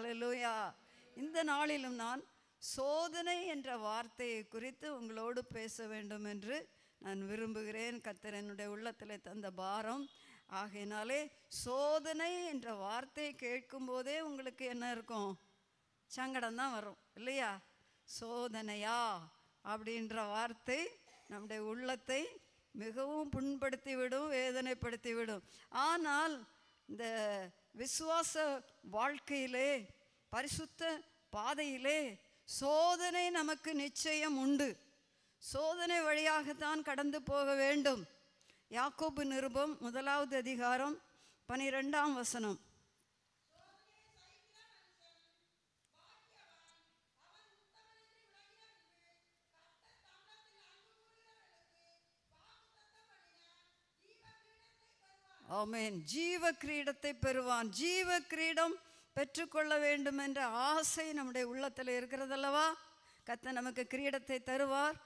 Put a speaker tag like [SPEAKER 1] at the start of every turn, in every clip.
[SPEAKER 1] Hallelujah இந்த நாளிலும் நான் சோதனை என்ற வார்த்தையை குறித்து உங்களோடு பேச வேண்டும் என்று நான் விரும்புகிறேன் கத்தர் என்னுடைய உள்ளத்தில் தந்த பாரம் ஆகையினாலே சோதனை என்ற வார்த்தையை கேட்கும்போதே உங்களுக்கு என்ன இருக்கும் சங்கடம் தான் வரும் இல்லையா சோதனையா அப்படின்ற வார்த்தை நம்முடைய உள்ளத்தை மிகவும் புண்படுத்திவிடும் விடும் ஆனால் இந்த விசுவாச வாழ்க்கையிலே பரிசுத்த பாதையிலே சோதனை நமக்கு நிச்சயம் உண்டு சோதனை வழியாகத்தான் கடந்து போக வேண்டும் யாக்கோபு நிருபம் முதலாவது அதிகாரம் பனிரெண்டாம் வசனம் ஆமேன் ஜீவ கிரீடத்தை பெறுவான் ஜீவ கிரீடம் பெற்றுக்கொள்ள வேண்டும் என்ற ஆசை நம்முடைய உள்ளத்தில் இருக்கிறதல்லவா கத்த நமக்கு கிரீடத்தை தருவார்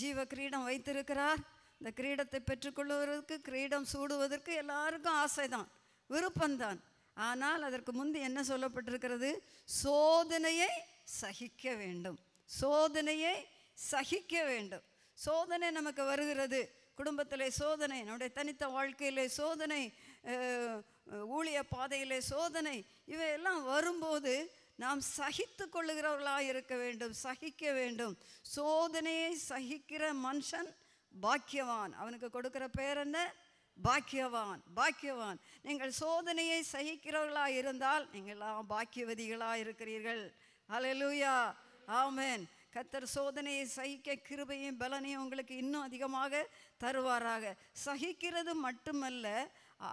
[SPEAKER 1] ஜீவ கிரீடம் வைத்திருக்கிறார் இந்த கிரீடத்தை பெற்றுக்கொள்வதற்கு கிரீடம் சூடுவதற்கு எல்லாருக்கும் ஆசைதான் விருப்பம்தான் ஆனால் அதற்கு முந்தி என்ன சொல்லப்பட்டிருக்கிறது சோதனையை சகிக்க வேண்டும் சோதனையை சகிக்க வேண்டும் சோதனை நமக்கு வருகிறது குடும்பத்திலே சோதனை நம்முடைய தனித்த வாழ்க்கையிலே சோதனை ஊழிய பாதையிலே சோதனை இவையெல்லாம் வரும்போது நாம் சகித்து கொள்ளுகிறவர்களாக இருக்க வேண்டும் சகிக்க வேண்டும் சோதனையை சகிக்கிற மனுஷன் பாக்கியவான் அவனுக்கு கொடுக்குற பேர் என்ன பாக்கியவான் பாக்கியவான் நீங்கள் சோதனையை சகிக்கிறவர்களாக இருந்தால் நீங்கள் பாக்கியவதிகளாக இருக்கிறீர்கள் அலலூயா ஆமேன் கத்தர் சோதனையை சகிக்க கிருபையும் பலனையும் உங்களுக்கு இன்னும் அதிகமாக தருவாராக சகிக்கிறது மட்டுமல்ல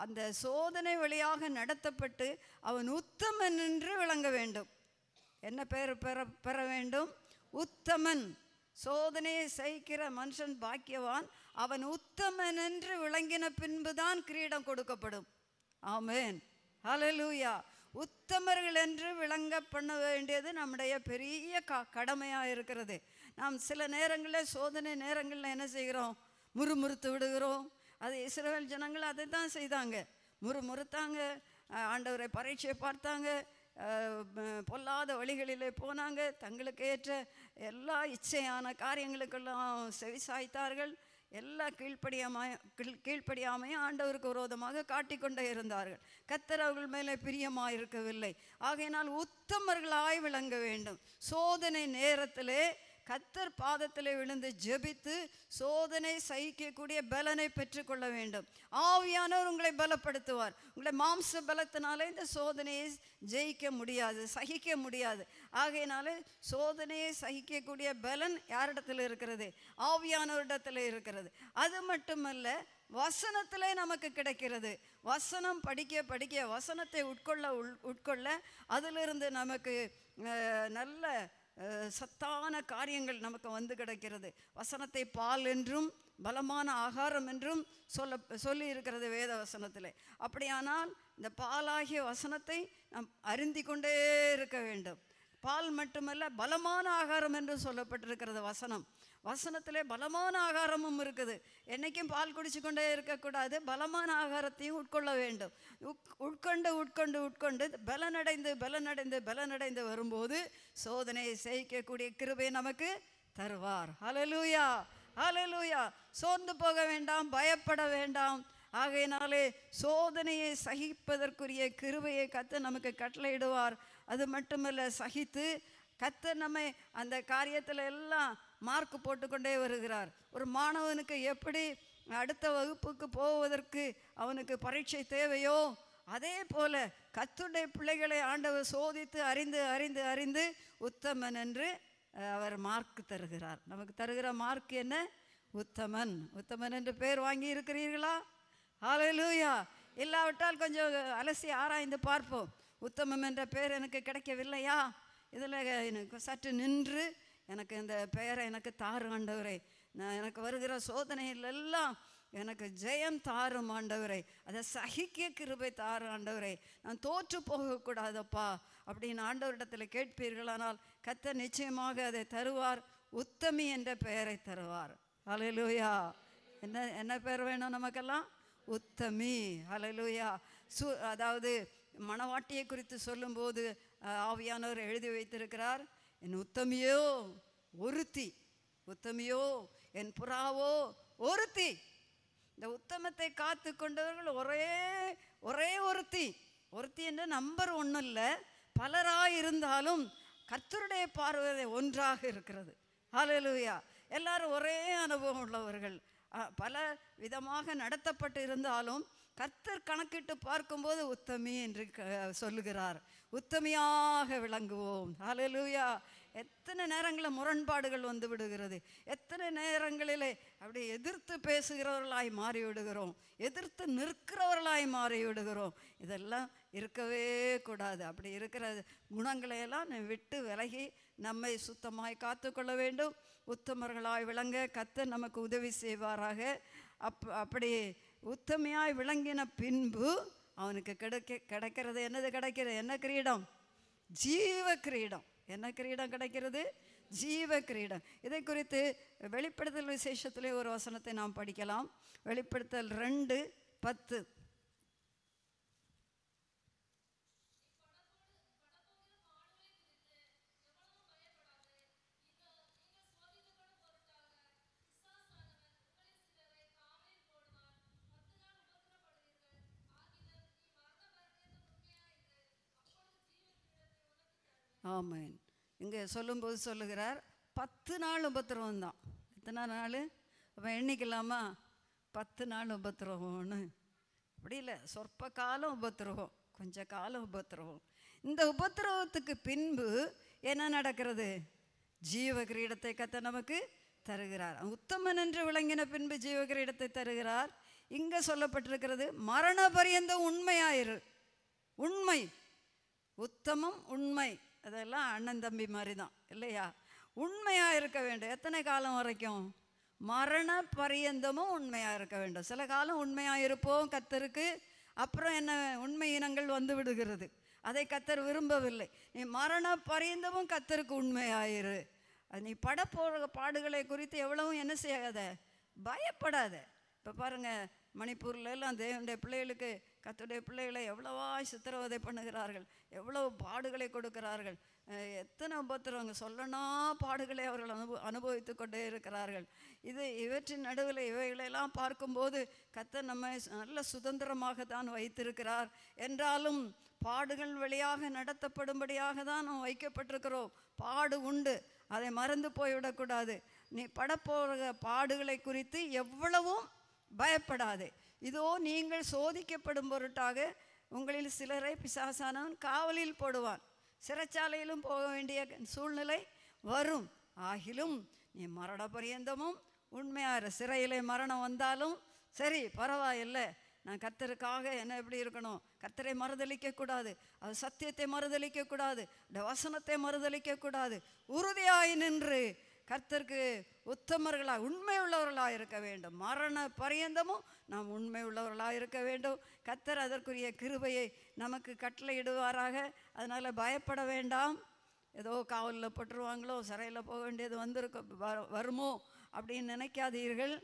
[SPEAKER 1] அந்த சோதனை வழியாக நடத்தப்பட்டு அவன் உத்தமன் என்று விளங்க வேண்டும் என்ன பெயர் பெற பெற வேண்டும் உத்தமன் சோதனையை சகிக்கிற மனுஷன் பாக்கியவான் அவன் உத்தமன் என்று விளங்கின பின்புதான் கிரீடம் கொடுக்கப்படும் ஆமேன் ஹலலூயா உத்தமர்கள் என்று விளங்க பண்ண வேண்டியது நம்முடைய பெரிய க கடமையாக இருக்கிறது நாம் சில நேரங்களில் சோதனை நேரங்களில் என்ன செய்கிறோம் முறுமுறுத்து விடுகிறோம் அது இஸ்ரேல் ஜனங்கள் அதை தான் செய்தாங்க முறுமுறுத்தாங்க ஆண்டவரை பரீட்சையை பார்த்தாங்க பொல்லாத வழிகளிலே போனாங்க தங்களுக்கு ஏற்ற எல்லா இச்சையான காரியங்களுக்கெல்லாம் சாய்த்தார்கள் எல்லா கீழ் கீழ்ப்படியாமே ஆண்டவருக்கு விரோதமாக காட்டிக்கொண்டே இருந்தார்கள் கத்தர் அவர்கள் மேலே பிரியமாக இருக்கவில்லை ஆகையினால் உத்தமர்களாய் விளங்க வேண்டும் சோதனை நேரத்திலே கத்தர் பாதத்தில் விழுந்து ஜெபித்து சோதனை சகிக்கக்கூடிய பலனை பெற்றுக்கொள்ள வேண்டும் ஆவியானவர் உங்களை பலப்படுத்துவார் உங்களை மாம்ச பலத்தினால இந்த சோதனையை ஜெயிக்க முடியாது சகிக்க முடியாது ஆகையினால சோதனையை சகிக்கக்கூடிய பலன் யாரிடத்தில் இருக்கிறது ஆவியானவரிடத்தில் இருக்கிறது அது மட்டுமல்ல வசனத்தில் நமக்கு கிடைக்கிறது வசனம் படிக்க படிக்க வசனத்தை உட்கொள்ள உள் உட்கொள்ள அதிலிருந்து நமக்கு நல்ல சத்தான காரியங்கள் நமக்கு வந்து கிடைக்கிறது வசனத்தை பால் என்றும் பலமான ஆகாரம் என்றும் சொல்ல சொல்லி இருக்கிறது வேத வசனத்தில் அப்படியானால் இந்த பாலாகிய வசனத்தை நாம் அருந்தி கொண்டே இருக்க வேண்டும் பால் மட்டுமல்ல பலமான ஆகாரம் என்று சொல்லப்பட்டிருக்கிறது வசனம் வசனத்திலே பலமான ஆகாரமும் இருக்குது என்றைக்கும் பால் குடிச்சு கொண்டே இருக்கக்கூடாது பலமான ஆகாரத்தையும் உட்கொள்ள வேண்டும் உட்கொண்டு உட்கொண்டு உட்கொண்டு பலனடைந்து பலனடைந்து பலனடைந்து வரும்போது சோதனையை செய்யக்கூடிய கிருபை நமக்கு தருவார் அலலூயா அலலூயா சோர்ந்து போக வேண்டாம் பயப்பட வேண்டாம் ஆகையினாலே சோதனையை சகிப்பதற்குரிய கிருவையை கத்து நமக்கு கட்டளையிடுவார் அது மட்டுமல்ல சகித்து கத்த நம்மை அந்த காரியத்தில் எல்லாம் மார்க் போட்டுக்கொண்டே வருகிறார் ஒரு மாணவனுக்கு எப்படி அடுத்த வகுப்புக்கு போவதற்கு அவனுக்கு பரீட்சை தேவையோ அதே போல கத்துடைய பிள்ளைகளை ஆண்டவர் சோதித்து அறிந்து அறிந்து அறிந்து உத்தமன் என்று அவர் மார்க் தருகிறார் நமக்கு தருகிற மார்க் என்ன உத்தமன் உத்தமன் என்று பேர் வாங்கி இருக்கிறீர்களா ஆலையிலூயா இல்லாவிட்டால் கொஞ்சம் அலசி ஆராய்ந்து பார்ப்போம் உத்தமம் என்ற பேர் எனக்கு கிடைக்கவில்லையா இதில் எனக்கு சற்று நின்று எனக்கு இந்த பெயரை எனக்கு தாரு ஆண்டவரே நான் எனக்கு வருகிற சோதனைகள் எல்லாம் எனக்கு ஜெயம் தாரும் ஆண்டவரை அதை சகிக்க கிருபை தாரு ஆண்டவரை நான் தோற்று போகக்கூடாதப்பா அப்படின்னு ஆண்டவரிடத்தில் கேட்பீர்களானால் கத்த நிச்சயமாக அதை தருவார் உத்தமி என்ற பெயரை தருவார் அலையலூயா என்ன என்ன பெயர் வேணும் நமக்கெல்லாம் உத்தமி அலையலூயா சு அதாவது மனவாட்டியை குறித்து சொல்லும்போது ஆவியானவர் எழுதி வைத்திருக்கிறார் என் உத்தமியோ ஒருத்தி உத்தமியோ என் புறாவோ ஒருத்தி இந்த உத்தமத்தை காத்து கொண்டவர்கள் ஒரே ஒரே ஒருத்தி ஒருத்தி என்ற நம்பர் ஒன்றும் இல்லை பலராக இருந்தாலும் கர்த்தருடைய பார்வதை ஒன்றாக இருக்கிறது ஹலலுயா எல்லாரும் ஒரே அனுபவம் உள்ளவர்கள் பல விதமாக நடத்தப்பட்டு இருந்தாலும் கர்த்தர் கணக்கிட்டு பார்க்கும்போது உத்தமி என்று சொல்லுகிறார் உத்தமையாக விளங்குவோம் அலலூயா எத்தனை நேரங்களில் முரண்பாடுகள் வந்து விடுகிறது எத்தனை நேரங்களில் அப்படி எதிர்த்து பேசுகிறவர்களாய் மாறிவிடுகிறோம் எதிர்த்து நிற்கிறவர்களாய் மாறிவிடுகிறோம் இதெல்லாம் இருக்கவே கூடாது அப்படி இருக்கிற குணங்களையெல்லாம் விட்டு விலகி நம்மை சுத்தமாய் காத்துக்கொள்ள வேண்டும் உத்தமர்களாய் விளங்க கத்த நமக்கு உதவி செய்வாராக அப் அப்படி உத்தமையாய் விளங்கின பின்பு அவனுக்கு கிடைக்க கிடைக்கிறது என்னது கிடைக்கிறது என்ன கிரீடம் ஜீவ கிரீடம் என்ன கிரீடம் கிடைக்கிறது ஜீவ கிரீடம் இதை குறித்து வெளிப்படுத்தல் விசேஷத்திலே ஒரு வசனத்தை நாம் படிக்கலாம் வெளிப்படுத்தல் ரெண்டு பத்து ஆமேன் இங்கே சொல்லும்போது சொல்லுகிறார் பத்து நாள் உபத்திரவம் தான் எத்தனை நாள் அவன் எண்ணிக்கலாமா பத்து நாள் உபத்திரவம்னு அப்படி இல்லை சொற்ப காலம் உபத்திரவம் கொஞ்ச காலம் உபத்திரவம் இந்த உபத்திரவத்துக்கு பின்பு என்ன நடக்கிறது ஜீவ கிரீடத்தை கத்த நமக்கு தருகிறார் உத்தமன் என்று விளங்கின பின்பு ஜீவ கிரீடத்தை தருகிறார் இங்கே சொல்லப்பட்டிருக்கிறது மரண பரியந்தம் உண்மையாயிரு உண்மை உத்தமம் உண்மை அதெல்லாம் அண்ணன் தம்பி மாதிரி தான் இல்லையா உண்மையாக இருக்க வேண்டும் எத்தனை காலம் வரைக்கும் மரண பரியந்தமும் உண்மையாக இருக்க வேண்டும் சில காலம் உண்மையாக இருப்போம் கத்தருக்கு அப்புறம் என்ன உண்மை இனங்கள் வந்து விடுகிறது அதை கத்தர் விரும்பவில்லை நீ மரண பரியந்தமும் கத்தருக்கு உண்மையாயிரு நீ போகிற பாடுகளை குறித்து எவ்வளவும் என்ன செய்யாத பயப்படாத இப்போ பாருங்கள் மணிப்பூர்லாம் எல்லாம் தேவனுடைய பிள்ளைகளுக்கு கத்துடைய பிள்ளைகளை எவ்வளவா சித்திரவதை பண்ணுகிறார்கள் எவ்வளவு பாடுகளை கொடுக்கிறார்கள் எத்தனை உபத்திரவங்க சொல்லனா பாடுகளை அவர்கள் அனுபவ அனுபவித்து கொண்டே இருக்கிறார்கள் இது இவற்றின் நடுவில் இவைகளெல்லாம் பார்க்கும்போது கத்த நம்மை நல்ல சுதந்திரமாக தான் வைத்திருக்கிறார் என்றாலும் பாடுகள் வழியாக நடத்தப்படும்படியாக தான் நாம் வைக்கப்பட்டிருக்கிறோம் பாடு உண்டு அதை மறந்து போய்விடக்கூடாது நீ படப்போகிற பாடுகளை குறித்து எவ்வளவும் பயப்படாதே இதோ நீங்கள் சோதிக்கப்படும் பொருட்டாக உங்களில் சிலரை பிசாசானவன் காவலில் போடுவான் சிறைச்சாலையிலும் போக வேண்டிய சூழ்நிலை வரும் ஆகிலும் நீ மரண பரியந்தமும் உண்மையார் சிறையிலே மரணம் வந்தாலும் சரி பரவாயில்லை நான் கத்தருக்காக என்ன எப்படி இருக்கணும் கத்தரை மறுதளிக்கக்கூடாது அது சத்தியத்தை மறுதளிக்கக்கூடாது வசனத்தை மறுதளிக்கக்கூடாது உறுதியாய் நின்று கர்த்தருக்கு உத்தமர்களாக உண்மை உள்ளவர்களாக இருக்க வேண்டும் மரண பரியந்தமும் நாம் உண்மை உள்ளவர்களாக இருக்க வேண்டும் கர்த்தர் அதற்குரிய கிருபையை நமக்கு கட்டளையிடுவாராக அதனால் பயப்பட வேண்டாம் ஏதோ காவலில் போட்டுருவாங்களோ சிறையில் போக வேண்டியது வந்திருக்க வருமோ அப்படின்னு நினைக்காதீர்கள்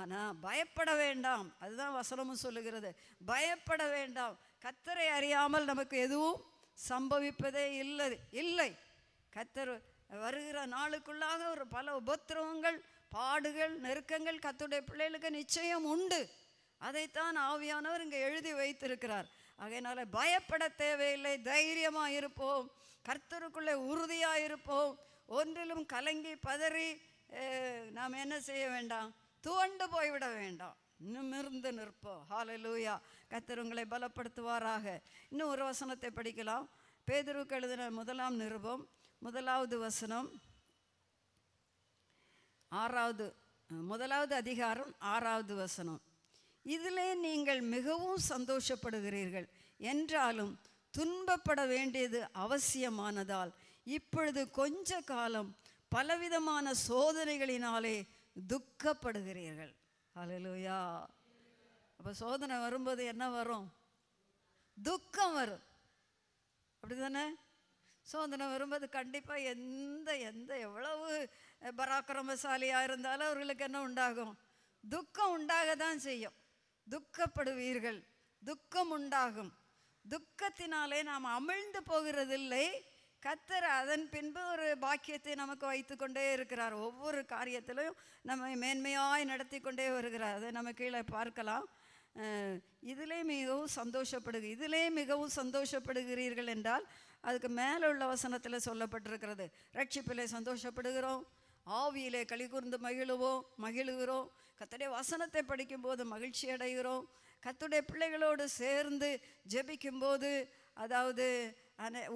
[SPEAKER 1] ஆனால் பயப்பட வேண்டாம் அதுதான் வசனமும் சொல்லுகிறது பயப்பட வேண்டாம் கத்தரை அறியாமல் நமக்கு எதுவும் சம்பவிப்பதே இல்லை இல்லை கத்தர் வருகிற நாளுக்குள்ளாக ஒரு பல உபத்திரவங்கள் பாடுகள் நெருக்கங்கள் கத்துடைய பிள்ளைகளுக்கு நிச்சயம் உண்டு அதைத்தான் ஆவியானவர் இங்கே எழுதி வைத்திருக்கிறார் அதனால் பயப்பட தேவையில்லை தைரியமாக இருப்போம் கர்த்தருக்குள்ளே உறுதியாக இருப்போம் ஒன்றிலும் கலங்கி பதறி நாம் என்ன செய்ய வேண்டாம் துவண்டு போய்விட வேண்டாம் நிமிர்ந்து நிற்போம் ஹாலலூயா கத்தர் உங்களை பலப்படுத்துவாராக இன்னும் ஒரு வசனத்தை படிக்கலாம் பேதுருக்கு எழுதின முதலாம் நிருபம் முதலாவது வசனம் ஆறாவது முதலாவது அதிகாரம் ஆறாவது வசனம் இதிலே நீங்கள் மிகவும் சந்தோஷப்படுகிறீர்கள் என்றாலும் துன்பப்பட வேண்டியது அவசியமானதால் இப்பொழுது கொஞ்ச காலம் பலவிதமான சோதனைகளினாலே துக்கப்படுகிறீர்கள் அலலுயா அப்போ சோதனை வரும்போது என்ன வரும் துக்கம் வரும் அப்படி தானே ஸோ அந்த நான் வரும்போது கண்டிப்பாக எந்த எந்த எவ்வளவு பராக்கிரமசாலியாக இருந்தாலும் அவர்களுக்கு என்ன உண்டாகும் துக்கம் உண்டாக தான் செய்யும் துக்கப்படுவீர்கள் துக்கம் உண்டாகும் துக்கத்தினாலே நாம் அமிழ்ந்து போகிறதில்லை கத்தர் அதன் பின்பு ஒரு பாக்கியத்தை நமக்கு வைத்து கொண்டே இருக்கிறார் ஒவ்வொரு காரியத்திலும் நம்ம மேன்மையாய் நடத்தி கொண்டே வருகிறார் அதை நம்ம கீழே பார்க்கலாம் இதிலே மிகவும் சந்தோஷப்படுகிறது இதிலே மிகவும் சந்தோஷப்படுகிறீர்கள் என்றால் அதுக்கு மேலே உள்ள வசனத்தில் சொல்லப்பட்டிருக்கிறது ரட்சிப்பிலே சந்தோஷப்படுகிறோம் ஆவியிலே கலிகூர்ந்து மகிழுவோம் மகிழுகிறோம் கத்தடைய வசனத்தை படிக்கும்போது மகிழ்ச்சி அடைகிறோம் கத்துடைய பிள்ளைகளோடு சேர்ந்து ஜெபிக்கும்போது அதாவது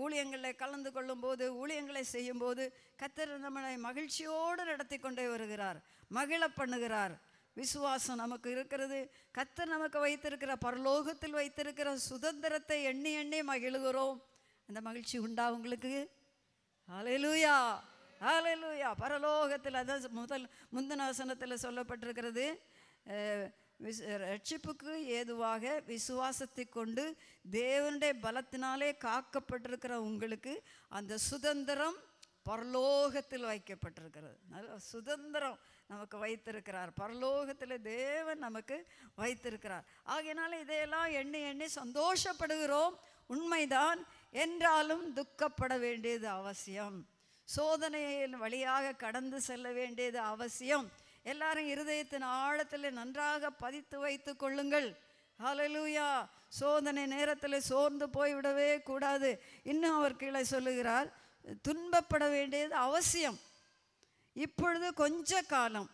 [SPEAKER 1] ஊழியங்களில் கலந்து கொள்ளும்போது ஊழியங்களை செய்யும்போது கத்தர் நம்மளை மகிழ்ச்சியோடு நடத்தி கொண்டே வருகிறார் மகிழ பண்ணுகிறார் விசுவாசம் நமக்கு இருக்கிறது கத்தர் நமக்கு வைத்திருக்கிற பரலோகத்தில் வைத்திருக்கிற சுதந்திரத்தை எண்ணி எண்ணி மகிழ்கிறோம் அந்த மகிழ்ச்சி உண்டா உங்களுக்கு அலையலூயா அலையலூயா பரலோகத்தில் அதான் முதல் முந்தின வசனத்தில் சொல்லப்பட்டிருக்கிறது விஸ் ரட்சிப்புக்கு ஏதுவாக விசுவாசத்தை கொண்டு தேவனுடைய பலத்தினாலே காக்கப்பட்டிருக்கிற உங்களுக்கு அந்த சுதந்திரம் பரலோகத்தில் வைக்கப்பட்டிருக்கிறது நல்ல சுதந்திரம் நமக்கு வைத்திருக்கிறார் பரலோகத்தில் தேவன் நமக்கு வைத்திருக்கிறார் ஆகையினால இதையெல்லாம் எண்ணி எண்ணி சந்தோஷப்படுகிறோம் உண்மைதான் என்றாலும் துக்கப்பட வேண்டியது அவசியம் சோதனையின் வழியாக கடந்து செல்ல வேண்டியது அவசியம் எல்லாரும் இருதயத்தின் ஆழத்தில் நன்றாக பதித்து வைத்து கொள்ளுங்கள் ஹலலூயா சோதனை நேரத்தில் சோர்ந்து போய்விடவே கூடாது இன்னும் அவர் கீழே சொல்லுகிறார் துன்பப்பட வேண்டியது அவசியம் இப்பொழுது கொஞ்ச காலம்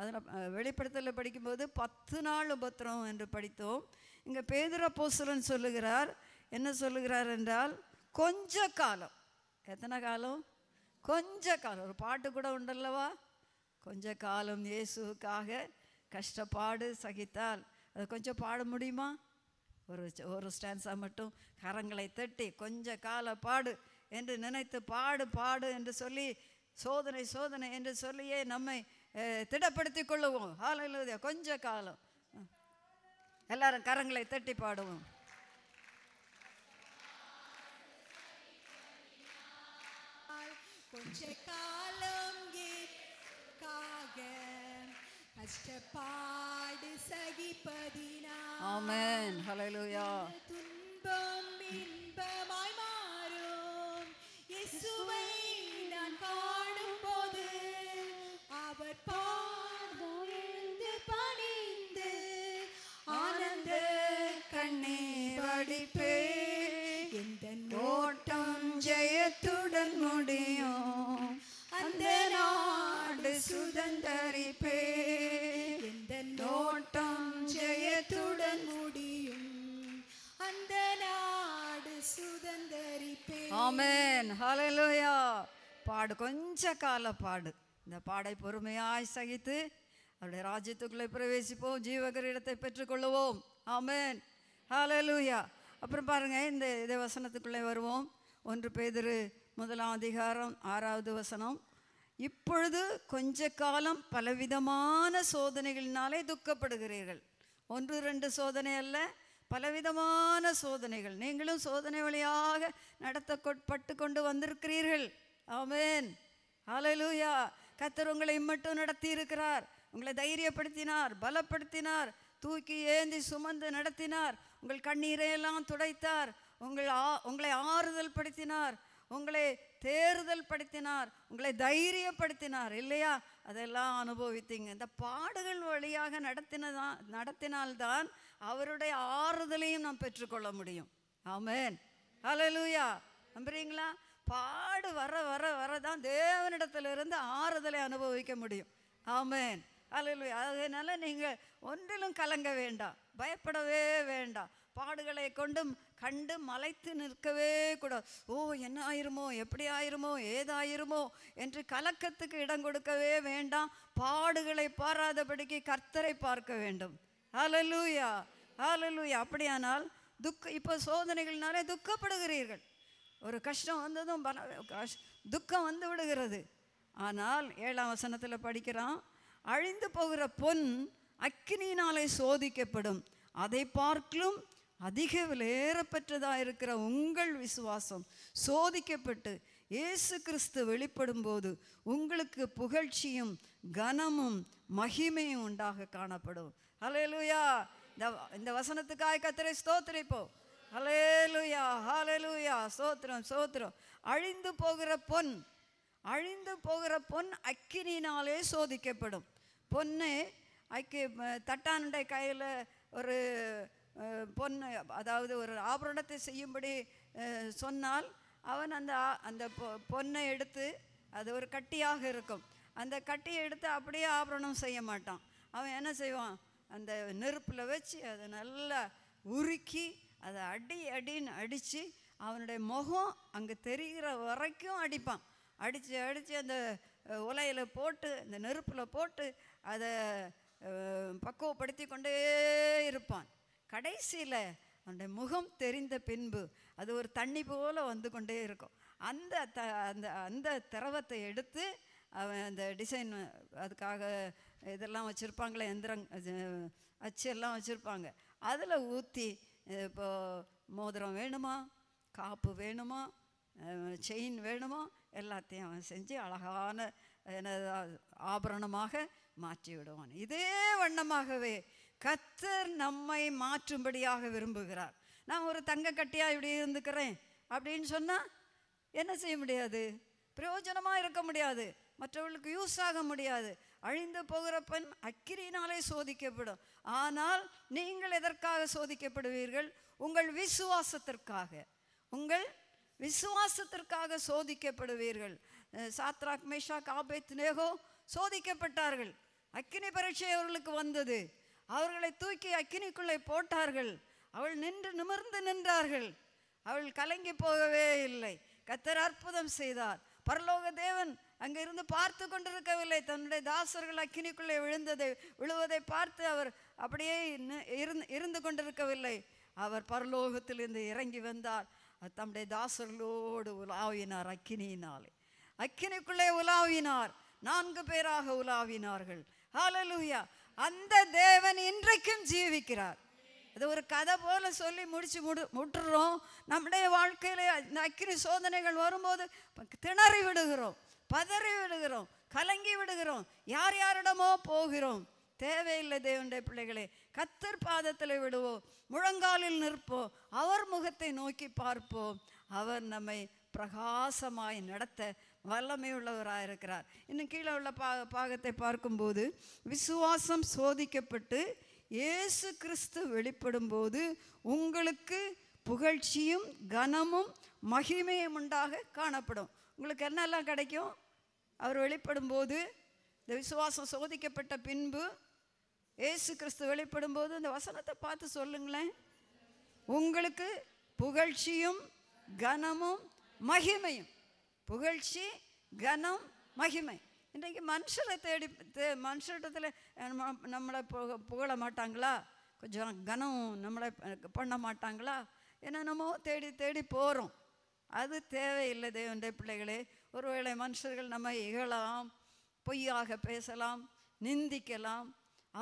[SPEAKER 1] அதில் வெளிப்படத்தில் படிக்கும்போது பத்து நாள் உபத்திரம் என்று படித்தோம் இங்கே பேதுர போசுரன் சொல்லுகிறார் என்ன சொல்லுகிறார் என்றால் கொஞ்ச காலம் எத்தனை காலம் கொஞ்ச காலம் ஒரு பாட்டு கூட உண்டல்லவா கொஞ்ச காலம் இயேசுக்காக கஷ்டப்பாடு சகித்தால் அது கொஞ்சம் பாட முடியுமா ஒரு ஒரு ஸ்டான்ஸாக மட்டும் கரங்களை தட்டி கொஞ்ச கால பாடு என்று நினைத்து பாடு பாடு என்று சொல்லி சோதனை சோதனை என்று சொல்லியே நம்மை திடப்படுத்தி கொள்ளுவோம் ஆலையில் கொஞ்ச காலம் எல்லாரும் கரங்களை தட்டி பாடுவோம் கொஞ்ச காலம் ஏற்காக கஷ்டப்பாடு சகிப்பதினா ஆமென் ஹalleluya துன்பம் இன்பமாய் மாறும் இயேசுவை ஆமேன் ஹலலூயா பாடு கொஞ்ச கால பாடு இந்த பாடை பொறுமையாய் சகித்து அவருடைய ராஜ்யத்துக்குள்ளே பிரவேசிப்போம் ஜீவகரிடத்தை பெற்றுக்கொள்ளுவோம் ஆமேன் ஹலலூயா அப்புறம் பாருங்க இந்த இதை வசனத்துக்குள்ளே வருவோம் ஒன்று பேதிரு முதலாம் அதிகாரம் ஆறாவது வசனம் இப்பொழுது கொஞ்ச காலம் பலவிதமான சோதனைகளினாலே துக்கப்படுகிறீர்கள் ஒன்று ரெண்டு சோதனை அல்ல பலவிதமான சோதனைகள் நீங்களும் சோதனை வழியாக நடத்தப்பட்டு கொண்டு வந்திருக்கிறீர்கள் ஆமேன் அலலூயா கத்தர் உங்களை மட்டும் நடத்தி இருக்கிறார் உங்களை தைரியப்படுத்தினார் பலப்படுத்தினார் தூக்கி ஏந்தி சுமந்து நடத்தினார் உங்கள் கண்ணீரையெல்லாம் துடைத்தார் உங்கள் ஆ உங்களை ஆறுதல் படுத்தினார் உங்களை தேறுதல் படுத்தினார் உங்களை தைரியப்படுத்தினார் இல்லையா அதெல்லாம் அனுபவித்தீங்க இந்த பாடுகள் வழியாக நடத்தினதான் நடத்தினால்தான் அவருடைய ஆறுதலையும் நாம் பெற்றுக்கொள்ள முடியும் ஆமேன் ஹலலூயா நம்புறீங்களா பாடு வர வர வர தான் தேவனிடத்திலிருந்து ஆறுதலை அனுபவிக்க முடியும் ஆமேன் லூயா அதனால் நீங்கள் ஒன்றிலும் கலங்க வேண்டாம் பயப்படவே வேண்டாம் பாடுகளை கொண்டும் கண்டு மலைத்து நிற்கவே கூடாது ஓ என்ன ஆயிருமோ எப்படி ஆயிருமோ ஏதாயிருமோ என்று கலக்கத்துக்கு இடம் கொடுக்கவே வேண்டாம் பாடுகளை பாராதபடிக்கு கர்த்தரை பார்க்க வேண்டும் அலலூயா ஆலலூயா அப்படியானால் துக்க இப்போ சோதனைகள்னாலே துக்கப்படுகிறீர்கள் ஒரு கஷ்டம் வந்ததும் பல துக்கம் வந்து விடுகிறது ஆனால் ஏழாம் வசனத்தில் படிக்கிறான் அழிந்து போகிற பொன் அக்கினியினாலே சோதிக்கப்படும் அதை பார்க்கலும் அதிக விலையேறப்பெற்றதாக இருக்கிற உங்கள் விசுவாசம் சோதிக்கப்பட்டு இயேசு கிறிஸ்து வெளிப்படும் போது உங்களுக்கு புகழ்ச்சியும் கனமும் மகிமையும் உண்டாக காணப்படும் ஹலே லூயா இந்த இந்த கத்திரை ஸ்தோத்திரிப்போ ஹலேலுயா ஹலேலுயா சோத்திரம் சோத்திரம் அழிந்து போகிற பொன் அழிந்து போகிற பொன் அக்கினினாலே சோதிக்கப்படும் பொண்ணு அக்கி தட்டானுடைய கையில் ஒரு பொண்ணு அதாவது ஒரு ஆபரணத்தை செய்யும்படி சொன்னால் அவன் அந்த அந்த பொண்ணை எடுத்து அது ஒரு கட்டியாக இருக்கும் அந்த கட்டியை எடுத்து அப்படியே ஆபரணம் செய்ய மாட்டான் அவன் என்ன செய்வான் அந்த நெருப்பில் வச்சு அதை நல்லா உருக்கி அதை அடி அடின்னு அடித்து அவனுடைய முகம் அங்கே தெரிகிற வரைக்கும் அடிப்பான் அடித்து அடித்து அந்த உலையில் போட்டு அந்த நெருப்பில் போட்டு அதை பக்குவப்படுத்தி கொண்டே இருப்பான் கடைசியில் அவனுடைய முகம் தெரிந்த பின்பு அது ஒரு தண்ணி போல் வந்து கொண்டே இருக்கும் அந்த த அந்த அந்த திரவத்தை எடுத்து அவன் அந்த டிசைன் அதுக்காக இதெல்லாம் வச்சுருப்பாங்களே எந்திரங் அச்சு எல்லாம் வச்சுருப்பாங்க அதில் ஊற்றி இப்போது மோதிரம் வேணுமா காப்பு வேணுமா செயின் வேணுமா எல்லாத்தையும் அவன் செஞ்சு அழகான ஆபரணமாக மாற்றி விடுவான் இதே வண்ணமாகவே கத்தர் நம்மை மாற்றும்படியாக விரும்புகிறார் நான் ஒரு தங்க கட்டியாக இப்படி இருந்துக்கிறேன் அப்படின்னு சொன்னால் என்ன செய்ய முடியாது பிரயோஜனமாக இருக்க முடியாது மற்றவர்களுக்கு யூஸ் ஆக முடியாது அழிந்து போகிற பெண் அக்கிரியினாலே சோதிக்கப்படும் ஆனால் நீங்கள் எதற்காக சோதிக்கப்படுவீர்கள் உங்கள் விசுவாசத்திற்காக உங்கள் விசுவாசத்திற்காக சோதிக்கப்படுவீர்கள் சாத்ராக் மேஷா காபேத் நேகோ சோதிக்கப்பட்டார்கள் அக்கினி பரீட்சை அவர்களுக்கு வந்தது அவர்களை தூக்கி அக்கினிக்குள்ளே போட்டார்கள் அவள் நின்று நிமிர்ந்து நின்றார்கள் அவள் கலங்கி போகவே இல்லை கத்தர் அற்புதம் செய்தார் பரலோக தேவன் அங்கிருந்து பார்த்து கொண்டிருக்கவில்லை தன்னுடைய தாசர்கள் அக்கினிக்குள்ளே விழுந்ததை விழுவதை பார்த்து அவர் அப்படியே இருந்து இருந்து கொண்டிருக்கவில்லை அவர் பரலோகத்திலிருந்து இறங்கி வந்தார் தம்முடைய தாசர்களோடு உலாவினார் அக்கினியினாலே அக்கினிக்குள்ளே உலாவினார் நான்கு பேராக உலாவினார்கள் ஹாலலூயா அந்த தேவன் இன்றைக்கும் ஜீவிக்கிறார் அது ஒரு கதை போல சொல்லி முடிச்சு முடு முட்டுறோம் நம்முடைய வாழ்க்கையில இந்த அக்கினி சோதனைகள் வரும்போது திணறி விடுகிறோம் பதறி விடுகிறோம் கலங்கி விடுகிறோம் யார் யாரிடமோ போகிறோம் தேவையில்லை தேவனுடைய பிள்ளைகளே கத்தர் பாதத்தில் விடுவோம் முழங்காலில் நிற்போம் அவர் முகத்தை நோக்கி பார்ப்போம் அவர் நம்மை பிரகாசமாய் நடத்த உள்ளவராக இருக்கிறார் இன்னும் கீழே உள்ள பாக பாகத்தை பார்க்கும்போது விசுவாசம் சோதிக்கப்பட்டு இயேசு கிறிஸ்து வெளிப்படும் போது உங்களுக்கு புகழ்ச்சியும் கனமும் மகிமையும் உண்டாக காணப்படும் உங்களுக்கு என்னெல்லாம் கிடைக்கும் அவர் வெளிப்படும் போது இந்த விசுவாசம் சோதிக்கப்பட்ட பின்பு ஏசு கிறிஸ்து வெளிப்படும் போது இந்த வசனத்தை பார்த்து சொல்லுங்களேன் உங்களுக்கு புகழ்ச்சியும் கனமும் மகிமையும் புகழ்ச்சி கனம் மகிமை இன்றைக்கு மனுஷரை தேடி மனுஷரிடத்தில் நம்மளை புக புகழ மாட்டாங்களா கொஞ்சம் கனம் நம்மளை பண்ண மாட்டாங்களா என்னென்னமோ தேடி தேடி போகிறோம் அது தேவையில்லை தேவன்ற பிள்ளைகளே ஒருவேளை மனுஷர்கள் நம்ம இகழலாம் பொய்யாக பேசலாம் நிந்திக்கலாம்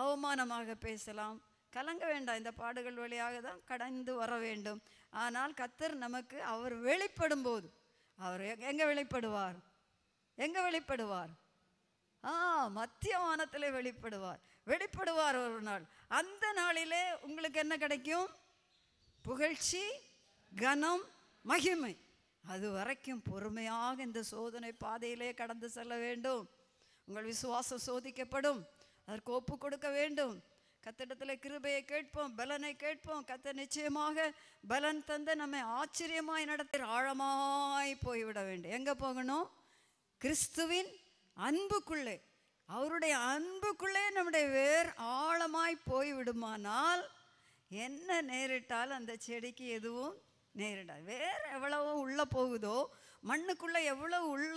[SPEAKER 1] அவமானமாக பேசலாம் கலங்க வேண்டாம் இந்த பாடுகள் வழியாக தான் கடந்து வர வேண்டும் ஆனால் கத்தர் நமக்கு அவர் வெளிப்படும் போது அவர் எங்கே வெளிப்படுவார் எங்கே வெளிப்படுவார் ஆ மத்திய வானத்தில் வெளிப்படுவார் வெளிப்படுவார் ஒரு நாள் அந்த நாளிலே உங்களுக்கு என்ன கிடைக்கும் புகழ்ச்சி கனம் மகிமை அது வரைக்கும் பொறுமையாக இந்த சோதனை பாதையிலே கடந்து செல்ல வேண்டும் உங்கள் விசுவாசம் சோதிக்கப்படும் அதற்கு ஒப்பு கொடுக்க வேண்டும் கத்திடத்தில் கிருபையை கேட்போம் பலனை கேட்போம் கத்த நிச்சயமாக பலன் தந்து நம்மை ஆச்சரியமாய் நடத்தி ஆழமாய் போய்விட வேண்டும் எங்கே போகணும் கிறிஸ்துவின் அன்புக்குள்ளே அவருடைய அன்புக்குள்ளே நம்முடைய வேர் ஆழமாய் போய்விடுமானால் என்ன நேரிட்டால் அந்த செடிக்கு எதுவும் நேரிடா வேறு எவ்வளவோ உள்ளே போகுதோ மண்ணுக்குள்ளே எவ்வளோ உள்ள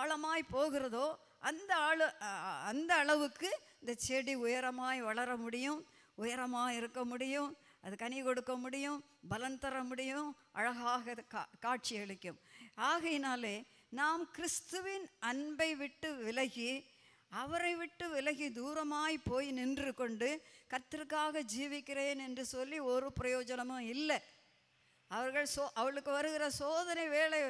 [SPEAKER 1] ஆழமாய் போகிறதோ அந்த ஆளு அந்த அளவுக்கு இந்த செடி உயரமாய் வளர முடியும் உயரமாக இருக்க முடியும் அது கனி கொடுக்க முடியும் பலன் தர முடியும் அழகாக கா காட்சி அளிக்கும் ஆகையினாலே நாம் கிறிஸ்துவின் அன்பை விட்டு விலகி அவரை விட்டு விலகி தூரமாய் போய் நின்று கொண்டு கத்திற்காக ஜீவிக்கிறேன் என்று சொல்லி ஒரு பிரயோஜனமும் இல்லை அவர்கள் சோ அவளுக்கு வருகிற சோதனை வேலை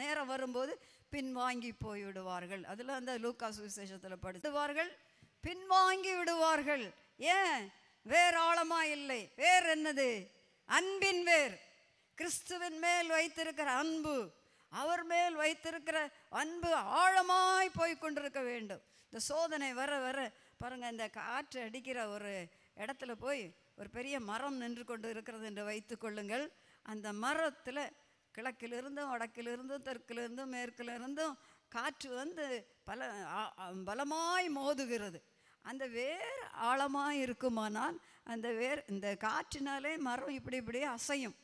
[SPEAKER 1] நேரம் வரும்போது பின்வாங்கி போய்விடுவார்கள் அதில் அந்த லூக்கா சுவிசேஷத்தில் படுத்துவார்கள் பின்வாங்கி விடுவார்கள் ஏன் வேறு ஆழமாக இல்லை வேறு என்னது அன்பின் வேர் கிறிஸ்துவின் மேல் வைத்திருக்கிற அன்பு அவர் மேல் வைத்திருக்கிற அன்பு ஆழமாய் போய் கொண்டிருக்க வேண்டும் இந்த சோதனை வர வர பாருங்கள் இந்த காற்று அடிக்கிற ஒரு இடத்துல போய் ஒரு பெரிய மரம் நின்று கொண்டு இருக்கிறது என்று வைத்து கொள்ளுங்கள் அந்த மரத்தில் கிழக்கிலிருந்தும் வடக்கிலிருந்தும் தெற்கிலிருந்தும் மேற்கிலிருந்தும் காற்று வந்து பல பலமாய் மோதுகிறது அந்த வேர் ஆழமாக இருக்குமானால் அந்த வேர் இந்த காற்றினாலே மரம் இப்படி இப்படி அசையும்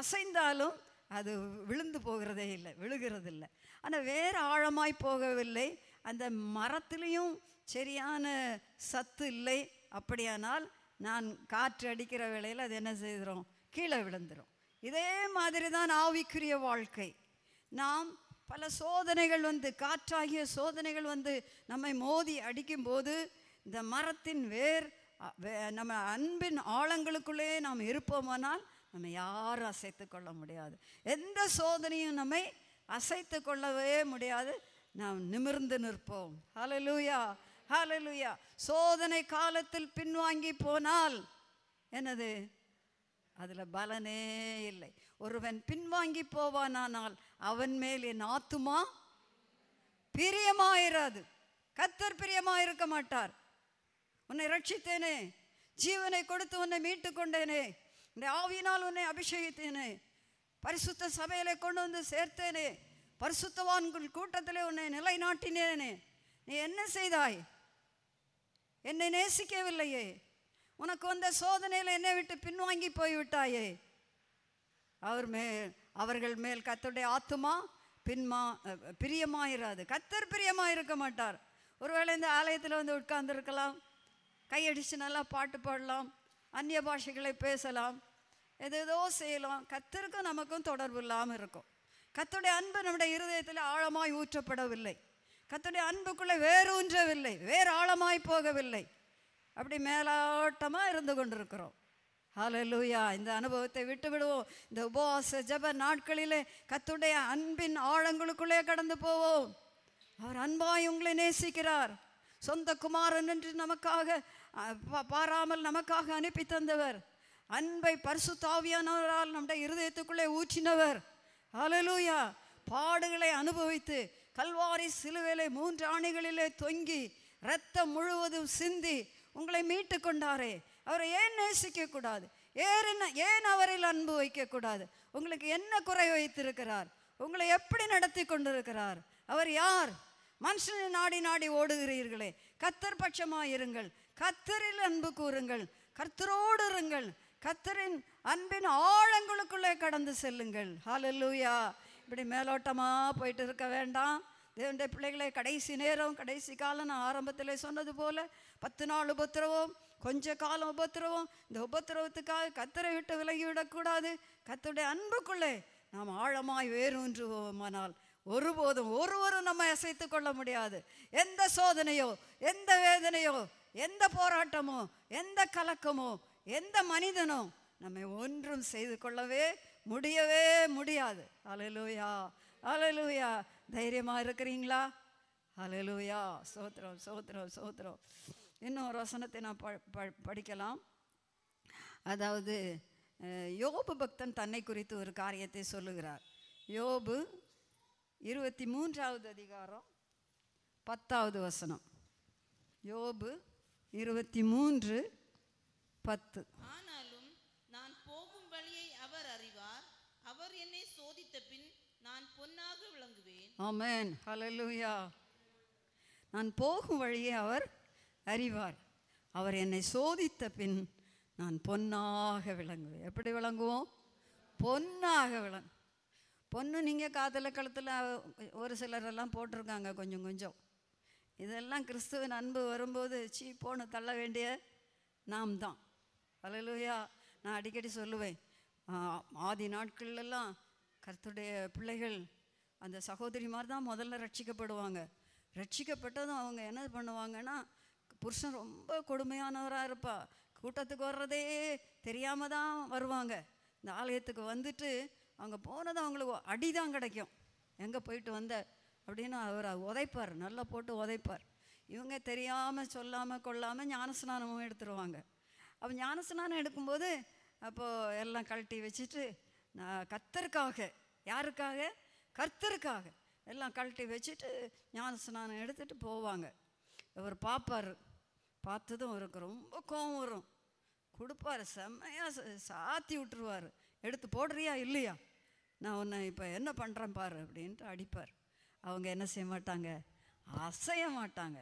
[SPEAKER 1] அசைந்தாலும் அது விழுந்து போகிறதே இல்லை விழுகிறதில்லை ஆனால் வேறு ஆழமாய் போகவில்லை அந்த மரத்துலேயும் சரியான சத்து இல்லை அப்படியானால் நான் காற்று அடிக்கிற வேளையில் அது என்ன செய்கிறோம் கீழே விழுந்துடும் இதே மாதிரி தான் ஆவிக்குரிய வாழ்க்கை நாம் பல சோதனைகள் வந்து காற்றாகிய சோதனைகள் வந்து நம்மை மோதி அடிக்கும்போது இந்த மரத்தின் வேர் நம்ம அன்பின் ஆழங்களுக்குள்ளே நாம் இருப்போமானால் நம்ம யாரும் அசைத்து கொள்ள முடியாது எந்த சோதனையும் நம்மை அசைத்து கொள்ளவே முடியாது நாம் நிமிர்ந்து நிற்போம் ஹலலூயா ஹலலூயா சோதனை காலத்தில் பின்வாங்கி போனால் என்னது அதில் பலனே இல்லை ஒருவன் பின்வாங்கி போவானானால் அவன் மேல் என் ஆத்துமா பிரியமாயிராது கத்தர் பிரியமாக இருக்க மாட்டார் உன்னை ரட்சித்தேனே ஜீவனை கொடுத்து உன்னை மீட்டு கொண்டேனே இந்த ஆவியினால் உன்னை அபிஷேகித்தேனே பரிசுத்த சபையில கொண்டு வந்து சேர்த்தேனே பரிசுத்தவான்கள் கூட்டத்தில் உன்னை நிலைநாட்டினேனே நீ என்ன செய்தாய் என்னை நேசிக்கவில்லையே உனக்கு வந்த சோதனையில் என்னை விட்டு பின்வாங்கி போய்விட்டாயே அவர் மேல் அவர்கள் மேல் கத்தருடைய ஆத்துமா பின்மா பிரியமாயிராது கத்தர் பிரியமாக இருக்க மாட்டார் ஒருவேளை இந்த ஆலயத்தில் வந்து உட்கார்ந்துருக்கலாம் கையடிச்சு நல்லா பாட்டு பாடலாம் அந்நிய பாஷைகளை பேசலாம் எதோ செய்யலாம் கத்தருக்கும் நமக்கும் தொடர்பு இல்லாமல் இருக்கும் கத்துடைய அன்பு நம்முடைய இருதயத்தில் ஆழமாய் ஊற்றப்படவில்லை கத்துடைய அன்புக்குள்ளே ஊன்றவில்லை வேறு ஆழமாய் போகவில்லை அப்படி மேலோட்டமாக இருந்து கொண்டிருக்கிறோம் ஹலலூயா இந்த அனுபவத்தை விட்டு விடுவோம் இந்த உபவாச ஜப நாட்களிலே கத்துடைய அன்பின் ஆழங்களுக்குள்ளே கடந்து போவோம் அவர் அன்பாய் உங்களை நேசிக்கிறார் சொந்த குமாரன் என்று நமக்காக பாராமல் நமக்காக அனுப்பி தந்தவர் அன்பை தாவியானவரால் நம்முடைய இருதயத்துக்குள்ளே ஊற்றினவர் அலலூயா பாடுகளை அனுபவித்து கல்வாரி சிலுவேலை மூன்று ஆணைகளிலே தொங்கி ரத்தம் முழுவதும் சிந்தி உங்களை மீட்டு கொண்டாரே அவரை ஏன் நேசிக்கக்கூடாது ஏன் ஏன் அவரில் அன்பு வைக்கக்கூடாது உங்களுக்கு என்ன குறை வைத்திருக்கிறார் உங்களை எப்படி நடத்தி கொண்டிருக்கிறார் அவர் யார் மனுஷனை நாடி நாடி ஓடுகிறீர்களே கத்தர் பட்சமாக இருங்கள் கத்தரில் அன்பு கூறுங்கள் கர்த்தரோடு இருங்கள் கத்தரின் அன்பின் ஆழங்களுக்குள்ளே கடந்து செல்லுங்கள் ஹாலல்லூயா இப்படி மேலோட்டமாக போயிட்டு இருக்க வேண்டாம் தேவனுடைய பிள்ளைகளை கடைசி நேரம் கடைசி காலம் நான் ஆரம்பத்தில் சொன்னது போல பத்து நாள் உபத்திரவம் கொஞ்ச காலம் உபத்திரவம் இந்த உபத்திரவத்துக்காக கத்தரை விட்டு விலகிவிடக்கூடாது கத்தருடைய அன்புக்குள்ளே நாம் ஆழமாய் வேறுன்றுவோமானால் ஒருபோதும் ஒருவரும் நம்ம அசைத்து கொள்ள முடியாது எந்த சோதனையோ எந்த வேதனையோ எந்த போராட்டமோ எந்த கலக்கமோ எந்த மனிதனோ நம்மை ஒன்றும் செய்து கொள்ளவே முடியவே முடியாது அலலூயா அலலூயா தைரியமாக இருக்கிறீங்களா அலலூயா சோத்திரம் சோத்திரம் சோத்திரம் இன்னும் ஒரு வசனத்தை நாம் படிக்கலாம் அதாவது யோபு பக்தன் தன்னை குறித்து ஒரு காரியத்தை சொல்லுகிறார் யோபு இருபத்தி மூன்றாவது அதிகாரம் பத்தாவது வசனம் யோபு இருபத்தி மூன்று பத்து ஆனாலும் நான் போகும் வழியை அவர் அறிவார் அவர் என்னை சோதித்த பின் நான் பொன்னாக விளங்குவேன் ஆமேன் ஹலலூயா நான் போகும் வழியை அவர் அறிவார் அவர் என்னை சோதித்த பின் நான் பொன்னாக விளங்குவேன் எப்படி விளங்குவோம் பொன்னாக விளங்கு பொண்ணு நீங்கள் காதல கழுத்தில் ஒரு சிலரெல்லாம் போட்டிருக்காங்க கொஞ்சம் கொஞ்சம் இதெல்லாம் கிறிஸ்துவின் அன்பு வரும்போது சீ போன தள்ள வேண்டிய நாம் தான் அலலுயா நான் அடிக்கடி சொல்லுவேன் ஆதி நாட்கள்லாம் கருத்துடைய பிள்ளைகள் அந்த சகோதரிமார் தான் முதல்ல ரட்சிக்கப்படுவாங்க ரட்சிக்கப்பட்டதும் அவங்க என்ன பண்ணுவாங்கன்னா புருஷன் ரொம்ப கொடுமையானவராக இருப்பா கூட்டத்துக்கு வர்றதே தெரியாமல் தான் வருவாங்க இந்த ஆலயத்துக்கு வந்துட்டு அவங்க போனது அவங்களுக்கு அடி தான் கிடைக்கும் எங்கே போயிட்டு வந்த அப்படின்னு அவர் உதைப்பார் நல்லா போட்டு உதைப்பார் இவங்க தெரியாமல் சொல்லாமல் கொள்ளாமல் ஞானஸ்நானமும் எடுத்துருவாங்க அப்போ ஞானஸ்நானம் எடுக்கும்போது அப்போது எல்லாம் கழட்டி வச்சுட்டு நான் கத்தருக்காக யாருக்காக கர்த்தருக்காக எல்லாம் கழட்டி வச்சுட்டு ஞானஸ்நானம் எடுத்துகிட்டு போவாங்க இவர் பார்ப்பார் பார்த்ததும் அவருக்கு ரொம்ப கோபம் வரும் கொடுப்பாரு செம்மையாக சாத்தி விட்டுருவார் எடுத்து போடுறியா இல்லையா நான் உன்னை இப்போ என்ன பண்ணுறேன் பாரு அப்படின்ட்டு அடிப்பார் அவங்க என்ன செய்ய மாட்டாங்க அசைய மாட்டாங்க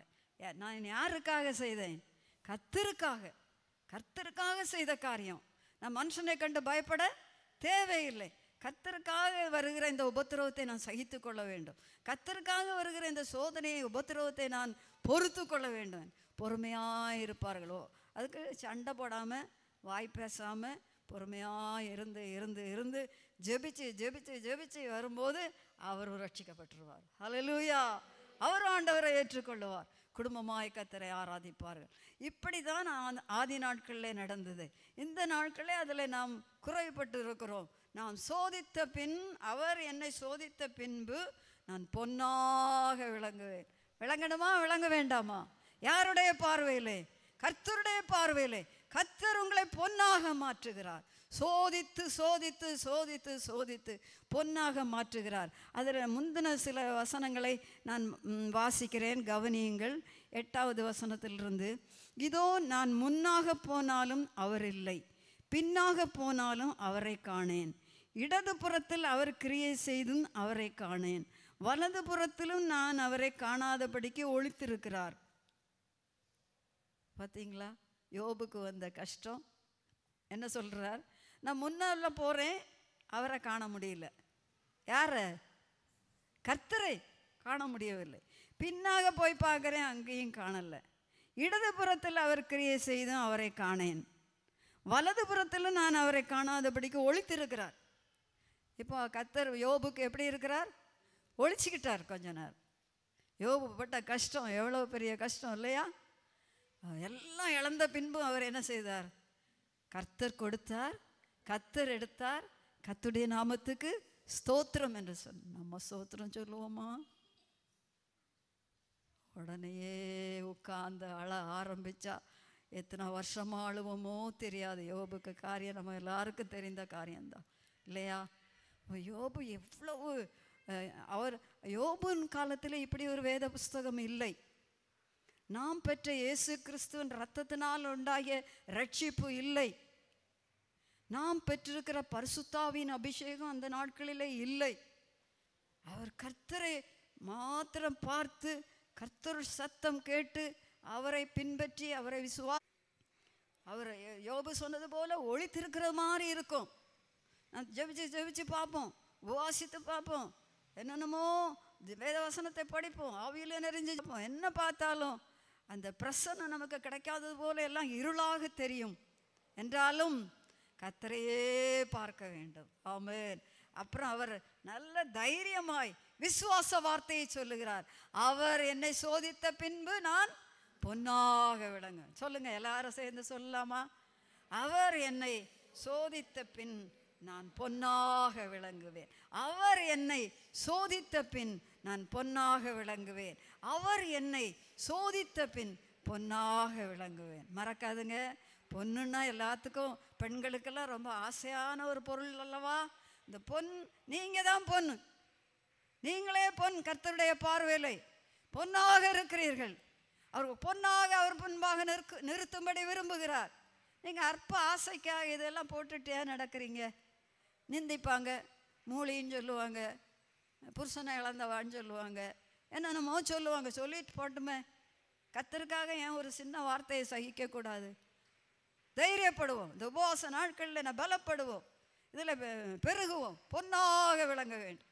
[SPEAKER 1] நான் யாருக்காக செய்தேன் கத்தருக்காக கத்தருக்காக செய்த காரியம் நான் மனுஷனை கண்டு பயப்பட தேவையில்லை கத்தருக்காக வருகிற இந்த உபத்திரவத்தை நான் சகித்து கொள்ள வேண்டும் கத்தருக்காக வருகிற இந்த சோதனையை உபத்திரவத்தை நான் பொறுத்து கொள்ள வேண்டும் பொறுமையாக இருப்பார்களோ அதுக்கு சண்டை போடாமல் வாய் பேசாமல் பொறுமையாக இருந்து இருந்து இருந்து ஜெபிச்சு ஜெபிச்சு ஜெபிச்சு வரும்போது அவர் ரட்சிக்கப்பட்டுருவார் அலலூயா அவர் ஆண்டவரை ஏற்றுக்கொள்ளுவார் குடும்பமாய் கத்தரை ஆராதிப்பார்கள் இப்படி தான் ஆதி நாட்களில் நடந்தது இந்த நாட்களே அதில் நாம் குறைப்பட்டு இருக்கிறோம் நாம் சோதித்த பின் அவர் என்னை சோதித்த பின்பு நான் பொன்னாக விளங்குவேன் விளங்கணுமா விளங்க வேண்டாமா யாருடைய பார்வையிலே கர்த்தருடைய பார்வையிலே கர்த்தர் உங்களை பொன்னாக மாற்றுகிறார் சோதித்து சோதித்து சோதித்து சோதித்து பொன்னாக மாற்றுகிறார் அதில் முந்தின சில வசனங்களை நான் வாசிக்கிறேன் கவனியுங்கள் எட்டாவது வசனத்திலிருந்து இதோ நான் முன்னாக போனாலும் அவர் இல்லை பின்னாக போனாலும் அவரை காணேன் இடது புறத்தில் அவர் கிரியை செய்தும் அவரை காணேன் வலது புறத்திலும் நான் அவரை காணாதபடிக்கு ஒழித்திருக்கிறார் பார்த்தீங்களா யோபுக்கு வந்த கஷ்டம் என்ன சொல்கிறார் நான் முன்னெல்லாம் போகிறேன் அவரை காண முடியல யார கர்த்தரை காண முடியவில்லை பின்னாக போய் பார்க்குறேன் அங்கேயும் காணலை இடதுபுறத்தில் அவர் கிரியை செய்தும் அவரை காணேன் வலதுபுறத்தில் நான் அவரை காணாதபடிக்கு ஒழித்திருக்கிறார் இப்போ கத்தர் யோபுக்கு எப்படி இருக்கிறார் ஒழிச்சிக்கிட்டார் கொஞ்ச நேரம் யோபு பட்ட கஷ்டம் எவ்வளோ பெரிய கஷ்டம் இல்லையா எல்லாம் இழந்த பின்பும் அவர் என்ன செய்தார் கர்த்தர் கொடுத்தார் கர்த்தர் எடுத்தார் கத்துடைய நாமத்துக்கு ஸ்தோத்திரம் என்று சொல் நம்ம ஸ்தோத்திரம் சொல்லுவோமா உடனேயே உட்கார்ந்த அழ ஆரம்பிச்சா எத்தனை வருஷமாக அழுவோமோ தெரியாது யோபுக்கு காரியம் நம்ம எல்லாருக்கும் தெரிந்த காரியம்தான் இல்லையா யோபு எவ்வளவு அவர் யோபுன் காலத்தில் இப்படி ஒரு வேத புஸ்தகம் இல்லை நாம் பெற்ற இயேசு கிறிஸ்துவின் இரத்தத்தினால் உண்டாகிய ரட்சிப்பு இல்லை நாம் பெற்றிருக்கிற பரிசுத்தாவின் அபிஷேகம் அந்த நாட்களிலே இல்லை அவர் கர்த்தரை மாத்திரம் பார்த்து கர்த்தர் சத்தம் கேட்டு அவரை பின்பற்றி அவரை விசுவா அவர் யோபு சொன்னது போல ஒழித்திருக்கிற மாதிரி இருக்கும் நான் ஜெபிச்சு ஜெபிச்சு பார்ப்போம் உபாசித்து பார்ப்போம் என்னென்னமோ வசனத்தை படிப்போம் ஆவியில் நெறிஞ்சு என்ன பார்த்தாலும் அந்த பிரசன்னம் நமக்கு கிடைக்காதது போல எல்லாம் இருளாக தெரியும் என்றாலும் கத்தரையே பார்க்க வேண்டும் ஆமேன் அப்புறம் அவர் நல்ல தைரியமாய் விசுவாச வார்த்தையை சொல்லுகிறார் அவர் என்னை சோதித்த பின்பு நான் பொன்னாக விளங்க சொல்லுங்க எல்லாரும் சேர்ந்து சொல்லலாமா அவர் என்னை சோதித்த பின் நான் பொன்னாக விளங்குவேன் அவர் என்னை சோதித்த பின் நான் பொன்னாக விளங்குவேன் அவர் என்னை சோதித்த பின் பொன்னாக விளங்குவேன் மறக்காதுங்க பொண்ணுன்னா எல்லாத்துக்கும் பெண்களுக்கெல்லாம் ரொம்ப ஆசையான ஒரு பொருள் அல்லவா இந்த பொன் நீங்கள் தான் பொண்ணு நீங்களே பொன் கர்த்தருடைய பார்வையில் பொன்னாக இருக்கிறீர்கள் அவர் பொன்னாக அவர் பொன்பாக நிற்கு நிறுத்தும்படி விரும்புகிறார் நீங்கள் அற்ப ஆசைக்காக இதெல்லாம் போட்டுட்டே நடக்கிறீங்க நிந்திப்பாங்க மூளின்னு சொல்லுவாங்க புருஷனை இழந்தவான்னு சொல்லுவாங்க என்னென்னமோ சொல்லுவாங்க சொல்லிட்டு போட்டுமே கத்தருக்காக ஏன் ஒரு சின்ன வார்த்தையை சகிக்கக்கூடாது தைரியப்படுவோம் இந்த உபவாச நாட்களில் நான் பலப்படுவோம் இதில் பெருகுவோம் பொன்னாக விளங்க வேண்டும்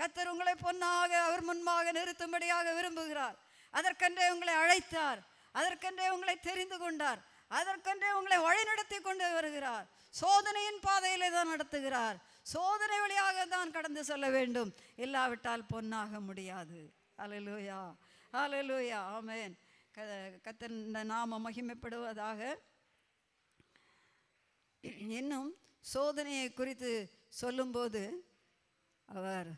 [SPEAKER 1] கத்தர் உங்களை பொன்னாக அவர் முன்பாக நிறுத்தும்படியாக விரும்புகிறார் அதற்கென்றே உங்களை அழைத்தார் அதற்கென்றே உங்களை தெரிந்து கொண்டார் அதற்கென்றே உங்களை வழிநடத்தி கொண்டு வருகிறார் சோதனையின் பாதையிலே தான் நடத்துகிறார் சோதனை வழியாக தான் கடந்து செல்ல வேண்டும் இல்லாவிட்டால் பொன்னாக முடியாது அலலூயா அலலூயா ஆமேன் க கத்தன் நாம மகிமைப்படுவதாக இன்னும் சோதனையை குறித்து சொல்லும்போது அவர்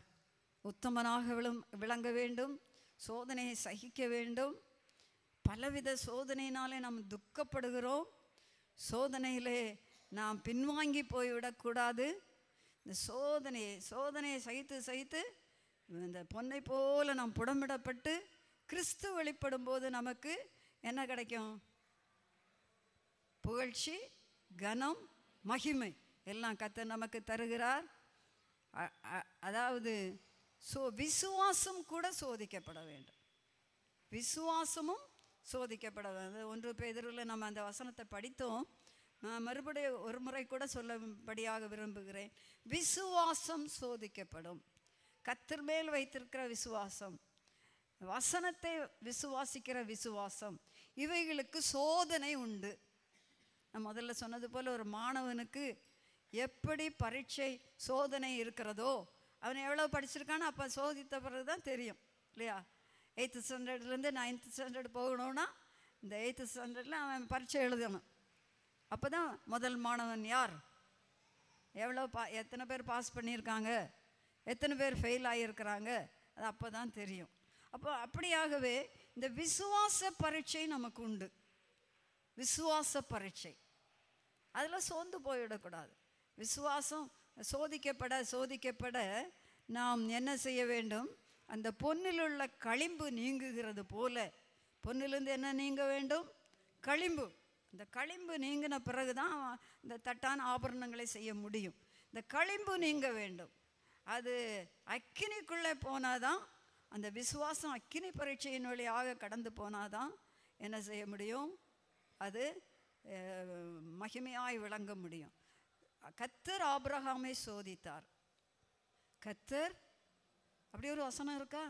[SPEAKER 1] உத்தமனாக விழும் விளங்க வேண்டும் சோதனையை சகிக்க வேண்டும் பலவித சோதனையினாலே நாம் துக்கப்படுகிறோம் சோதனையிலே நாம் பின்வாங்கி போய்விடக்கூடாது இந்த சோதனையை சோதனையை சகித்து சகித்து இந்த பொன்னை போல நாம் புடமிடப்பட்டு கிறிஸ்து வெளிப்படும் போது நமக்கு என்ன கிடைக்கும் புகழ்ச்சி கனம் மகிமை எல்லாம் கத்த நமக்கு தருகிறார் அதாவது சோ விசுவாசம் கூட சோதிக்கப்பட வேண்டும் விசுவாசமும் சோதிக்கப்பட வேண்டும் ஒன்று பேதரில் நம்ம அந்த வசனத்தை படித்தோம் நான் மறுபடியும் ஒரு முறை கூட சொல்லும்படியாக விரும்புகிறேன் விசுவாசம் சோதிக்கப்படும் கத்தர் மேல் வைத்திருக்கிற விசுவாசம் வசனத்தை விசுவாசிக்கிற விசுவாசம் இவைகளுக்கு சோதனை உண்டு நான் முதல்ல சொன்னது போல் ஒரு மாணவனுக்கு எப்படி பரீட்சை சோதனை இருக்கிறதோ அவன் எவ்வளோ படிச்சிருக்கான்னு அப்போ சோதித்த பிறகு தான் தெரியும் இல்லையா எயித்து ஸ்டாண்டர்ட்லேருந்து நைன்த்து ஸ்டாண்டர்ட் போகணும்னா இந்த எயித்து ஸ்டாண்டர்டில் அவன் பரீட்சை எழுதணும் அப்போ தான் முதல் மாணவன் யார் எவ்வளோ பா எத்தனை பேர் பாஸ் பண்ணியிருக்காங்க எத்தனை பேர் ஃபெயில் ஆகியிருக்கிறாங்க அது அப்போ தான் தெரியும் அப்போ அப்படியாகவே இந்த விசுவாச பரீட்சை நமக்கு உண்டு விசுவாச பரீட்சை அதில் சோர்ந்து போயிடக்கூடாது விசுவாசம் சோதிக்கப்பட சோதிக்கப்பட நாம் என்ன செய்ய வேண்டும் அந்த பொன்னிலுள்ள களிம்பு நீங்குகிறது போல பொன்னிலிருந்து என்ன நீங்க வேண்டும் களிம்பு இந்த களிம்பு நீங்கின பிறகு தான் இந்த தட்டான ஆபரணங்களை செய்ய முடியும் இந்த களிம்பு நீங்க வேண்டும் அது அக்கினிக்குள்ளே போனாதான் அந்த விசுவாசம் அக்கினி பரீட்சையின் வழியாக கடந்து போனாதான் என்ன செய்ய முடியும் அது மகிமையாய் விளங்க முடியும் கத்தர் ஆப்ரஹாமை சோதித்தார் கத்தர் அப்படி ஒரு வசனம் இருக்கா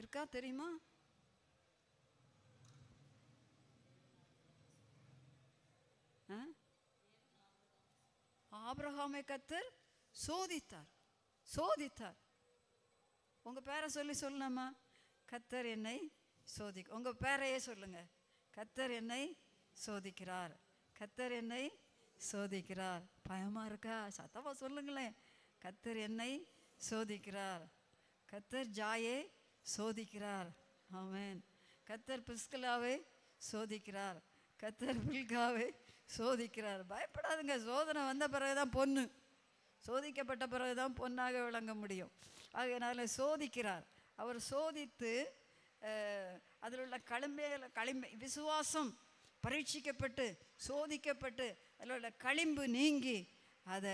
[SPEAKER 1] இருக்கா தெரியுமா ஆப்ரஹாமை கத்தர் சோதித்தார் சோதித்தார் உங்கள் பேரை சொல்லி சொல்லலாமா கத்தர் என்னை சோதி உங்கள் பேரையே சொல்லுங்கள் கத்தர் என்னை சோதிக்கிறார் கத்தர் என்னை சோதிக்கிறார் பயமாக இருக்கா சத்தமாக சொல்லுங்களேன் கத்தர் என்னை சோதிக்கிறார் கத்தர் ஜாயே சோதிக்கிறார் ஆமேன் கத்தர் பிஸ்கலாவை சோதிக்கிறார் கத்தர் பில்காவை சோதிக்கிறார் பயப்படாதுங்க சோதனை வந்த பிறகு தான் பொண்ணு சோதிக்கப்பட்ட பிறகுதான் பொன்னாக விளங்க முடியும் ஆகையினால சோதிக்கிறார் அவர் சோதித்து அதில் உள்ள களிம்பைகளை களிம்பு விசுவாசம் பரீட்சிக்கப்பட்டு சோதிக்கப்பட்டு அதில் உள்ள களிம்பு நீங்கி அதை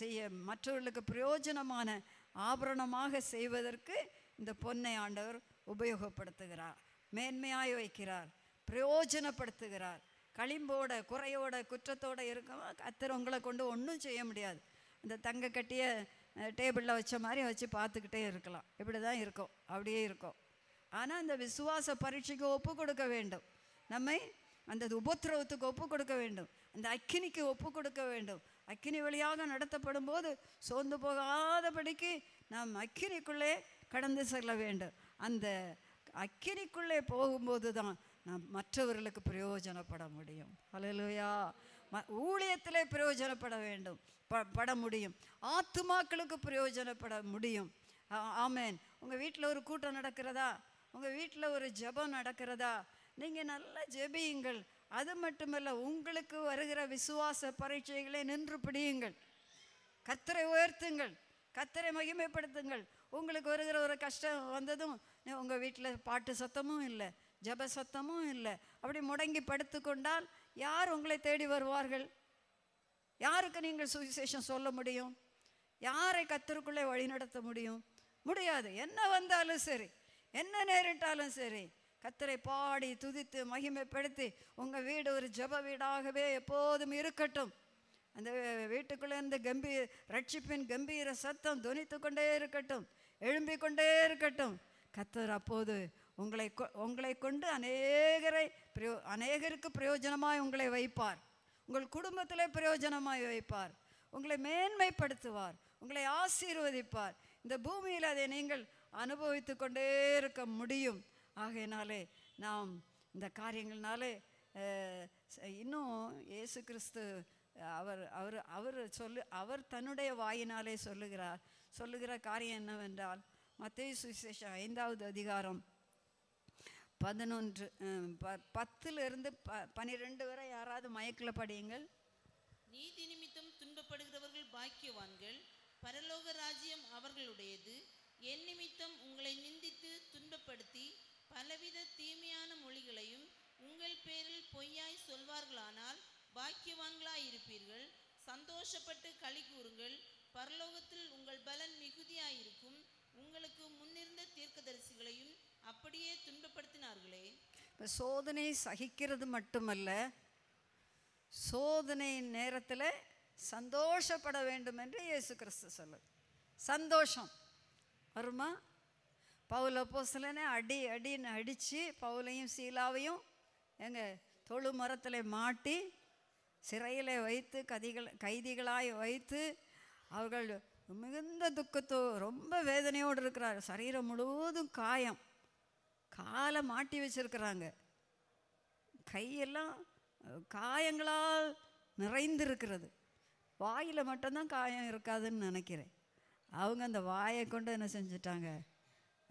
[SPEAKER 1] செய்ய மற்றவர்களுக்கு பிரயோஜனமான ஆபரணமாக செய்வதற்கு இந்த பொன்னை ஆண்டவர் உபயோகப்படுத்துகிறார் மேன்மையாய் வைக்கிறார் பிரயோஜனப்படுத்துகிறார் களிம்போட குறையோட குற்றத்தோட இருக்கவங்க அத்தர் உங்களை கொண்டு ஒன்றும் செய்ய முடியாது இந்த தங்க கட்டிய டேபிளில் வச்ச மாதிரி வச்சு பார்த்துக்கிட்டே இருக்கலாம் இப்படி தான் இருக்கும் அப்படியே இருக்கும் ஆனால் அந்த விசுவாச பரீட்சைக்கு ஒப்பு கொடுக்க வேண்டும் நம்மை அந்த உபத்திரவத்துக்கு ஒப்பு கொடுக்க வேண்டும் அந்த அக்கினிக்கு ஒப்பு கொடுக்க வேண்டும் அக்கினி வழியாக நடத்தப்படும் போது சோர்ந்து போகாதபடிக்கு நாம் அக்கினிக்குள்ளே கடந்து செல்ல வேண்டும் அந்த அக்கினிக்குள்ளே போகும்போது தான் நாம் மற்றவர்களுக்கு பிரயோஜனப்பட முடியும் அலையிலுயா ஊழியத்திலே பிரயோஜனப்பட வேண்டும் பட முடியும் ஆத்துமாக்களுக்கு பிரயோஜனப்பட முடியும் ஆமேன் உங்கள் வீட்டில் ஒரு கூட்டம் நடக்கிறதா உங்கள் வீட்டில் ஒரு ஜபம் நடக்கிறதா நீங்கள் நல்லா ஜெபியுங்கள் அது மட்டுமல்ல உங்களுக்கு வருகிற விசுவாச பரீட்சைகளை நின்று பிடியுங்கள் கத்தரை உயர்த்துங்கள் கத்தரை மகிமைப்படுத்துங்கள் உங்களுக்கு வருகிற ஒரு கஷ்டம் வந்ததும் உங்கள் வீட்டில் பாட்டு சத்தமும் இல்லை ஜப சத்தமும் இல்லை அப்படி முடங்கி படுத்து கொண்டால் யார் உங்களை தேடி வருவார்கள் யாருக்கு நீங்கள் சுவிசேஷம் சொல்ல முடியும் யாரை கத்தருக்குள்ளே வழிநடத்த முடியும் முடியாது என்ன வந்தாலும் சரி என்ன நேரிட்டாலும் சரி கத்தரை பாடி துதித்து மகிமைப்படுத்தி உங்கள் வீடு ஒரு ஜப வீடாகவே எப்போதும் இருக்கட்டும் அந்த இருந்த கம்பீர் ரட்சிப்பின் கம்பீர சத்தம் துணித்து கொண்டே இருக்கட்டும் எழும்பி கொண்டே இருக்கட்டும் கத்தர் அப்போது உங்களை உங்களை கொண்டு அநேகரை பிரயோ அநேகருக்கு பிரயோஜனமாய் உங்களை வைப்பார் உங்கள் குடும்பத்தில் பிரயோஜனமாய் வைப்பார் உங்களை மேன்மைப்படுத்துவார் உங்களை ஆசீர்வதிப்பார் இந்த பூமியில் அதை நீங்கள் அனுபவித்து கொண்டே இருக்க முடியும் ஆகையினாலே நாம் இந்த காரியங்கள்னாலே இன்னும் இயேசு கிறிஸ்து அவர் அவர் அவர் சொல்லு அவர் தன்னுடைய வாயினாலே சொல்லுகிறார் சொல்லுகிற காரியம் என்னவென்றால் மத்திய சுவிசேஷம் ஐந்தாவது அதிகாரம் பதினொன்று ப பத்திலிருந்து ப பன்னிரெண்டு வரை யாராவது மயக்கில் படியுங்கள் நீதி நிமித்தம் துன்பப்படுகிறவர்கள் பாக்கியவான்கள் பரலோக ராஜ்யம் அவர்களுடையது என் நிமித்தம் உங்களை நிந்தித்து துன்பப்படுத்தி பலவித தீமையான மொழிகளையும் உங்கள் பேரில் பொய்யாய் சொல்வார்களானால் பாக்கியவான்களாய் இருப்பீர்கள் சந்தோஷப்பட்டு களி கூறுங்கள் பரலோகத்தில் உங்கள் பலன் மிகுதியாயிருக்கும் உங்களுக்கு முன்னிருந்த தீர்க்கதரிசிகளையும் அப்படியே துன்பப்படுத்தினார்களே இப்போ சோதனை சகிக்கிறது மட்டுமல்ல சோதனையின் நேரத்தில் சந்தோஷப்பட வேண்டும் என்று இயேசு கிறிஸ்து சொல்லுது சந்தோஷம் வருமா பவுல போசலனே அடி அடின்னு அடித்து பவுலையும் சீலாவையும் எங்கள் தொழு மரத்தில் மாட்டி சிறையில் வைத்து கதிகள் கைதிகளாய் வைத்து அவர்கள் மிகுந்த துக்கத்தோ ரொம்ப வேதனையோடு இருக்கிறார் சரீரம் முழுவதும் காயம் காலை மாட்டி வச்சுருக்கிறாங்க கையெல்லாம் காயங்களால் நிறைந்திருக்கிறது வாயில் மட்டும்தான் காயம் இருக்காதுன்னு நினைக்கிறேன் அவங்க அந்த வாயை கொண்டு என்ன செஞ்சிட்டாங்க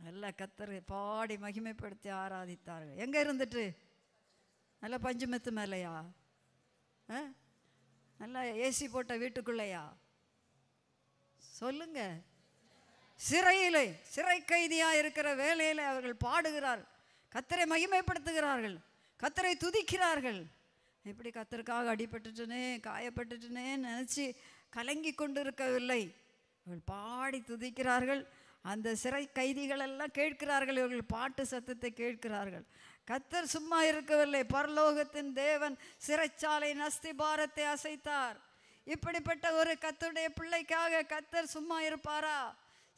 [SPEAKER 1] நல்லா கத்தர் பாடி மகிமைப்படுத்தி ஆராதித்தார்கள் எங்கே இருந்துட்டு நல்லா பஞ்சுமெத்து மேலையா நல்லா ஏசி போட்ட வீட்டுக்குள்ளேயா சொல்லுங்கள் சிறையிலே சிறை கைதியாக இருக்கிற வேலையில் அவர்கள் பாடுகிறார் கத்தரை மகிமைப்படுத்துகிறார்கள் கத்தரை துதிக்கிறார்கள் இப்படி கத்தருக்காக அடிபட்டுட்டனே காயப்பட்டுட்டனே நினச்சி கலங்கி கொண்டிருக்கவில்லை இவர்கள் பாடி துதிக்கிறார்கள் அந்த சிறை கைதிகளெல்லாம் கேட்கிறார்கள் இவர்கள் பாட்டு சத்தத்தை கேட்கிறார்கள் கத்தர் சும்மா இருக்கவில்லை பரலோகத்தின் தேவன் சிறைச்சாலை நஸ்தி பாரத்தை அசைத்தார் இப்படிப்பட்ட ஒரு கத்தருடைய பிள்ளைக்காக கத்தர் சும்மா இருப்பாரா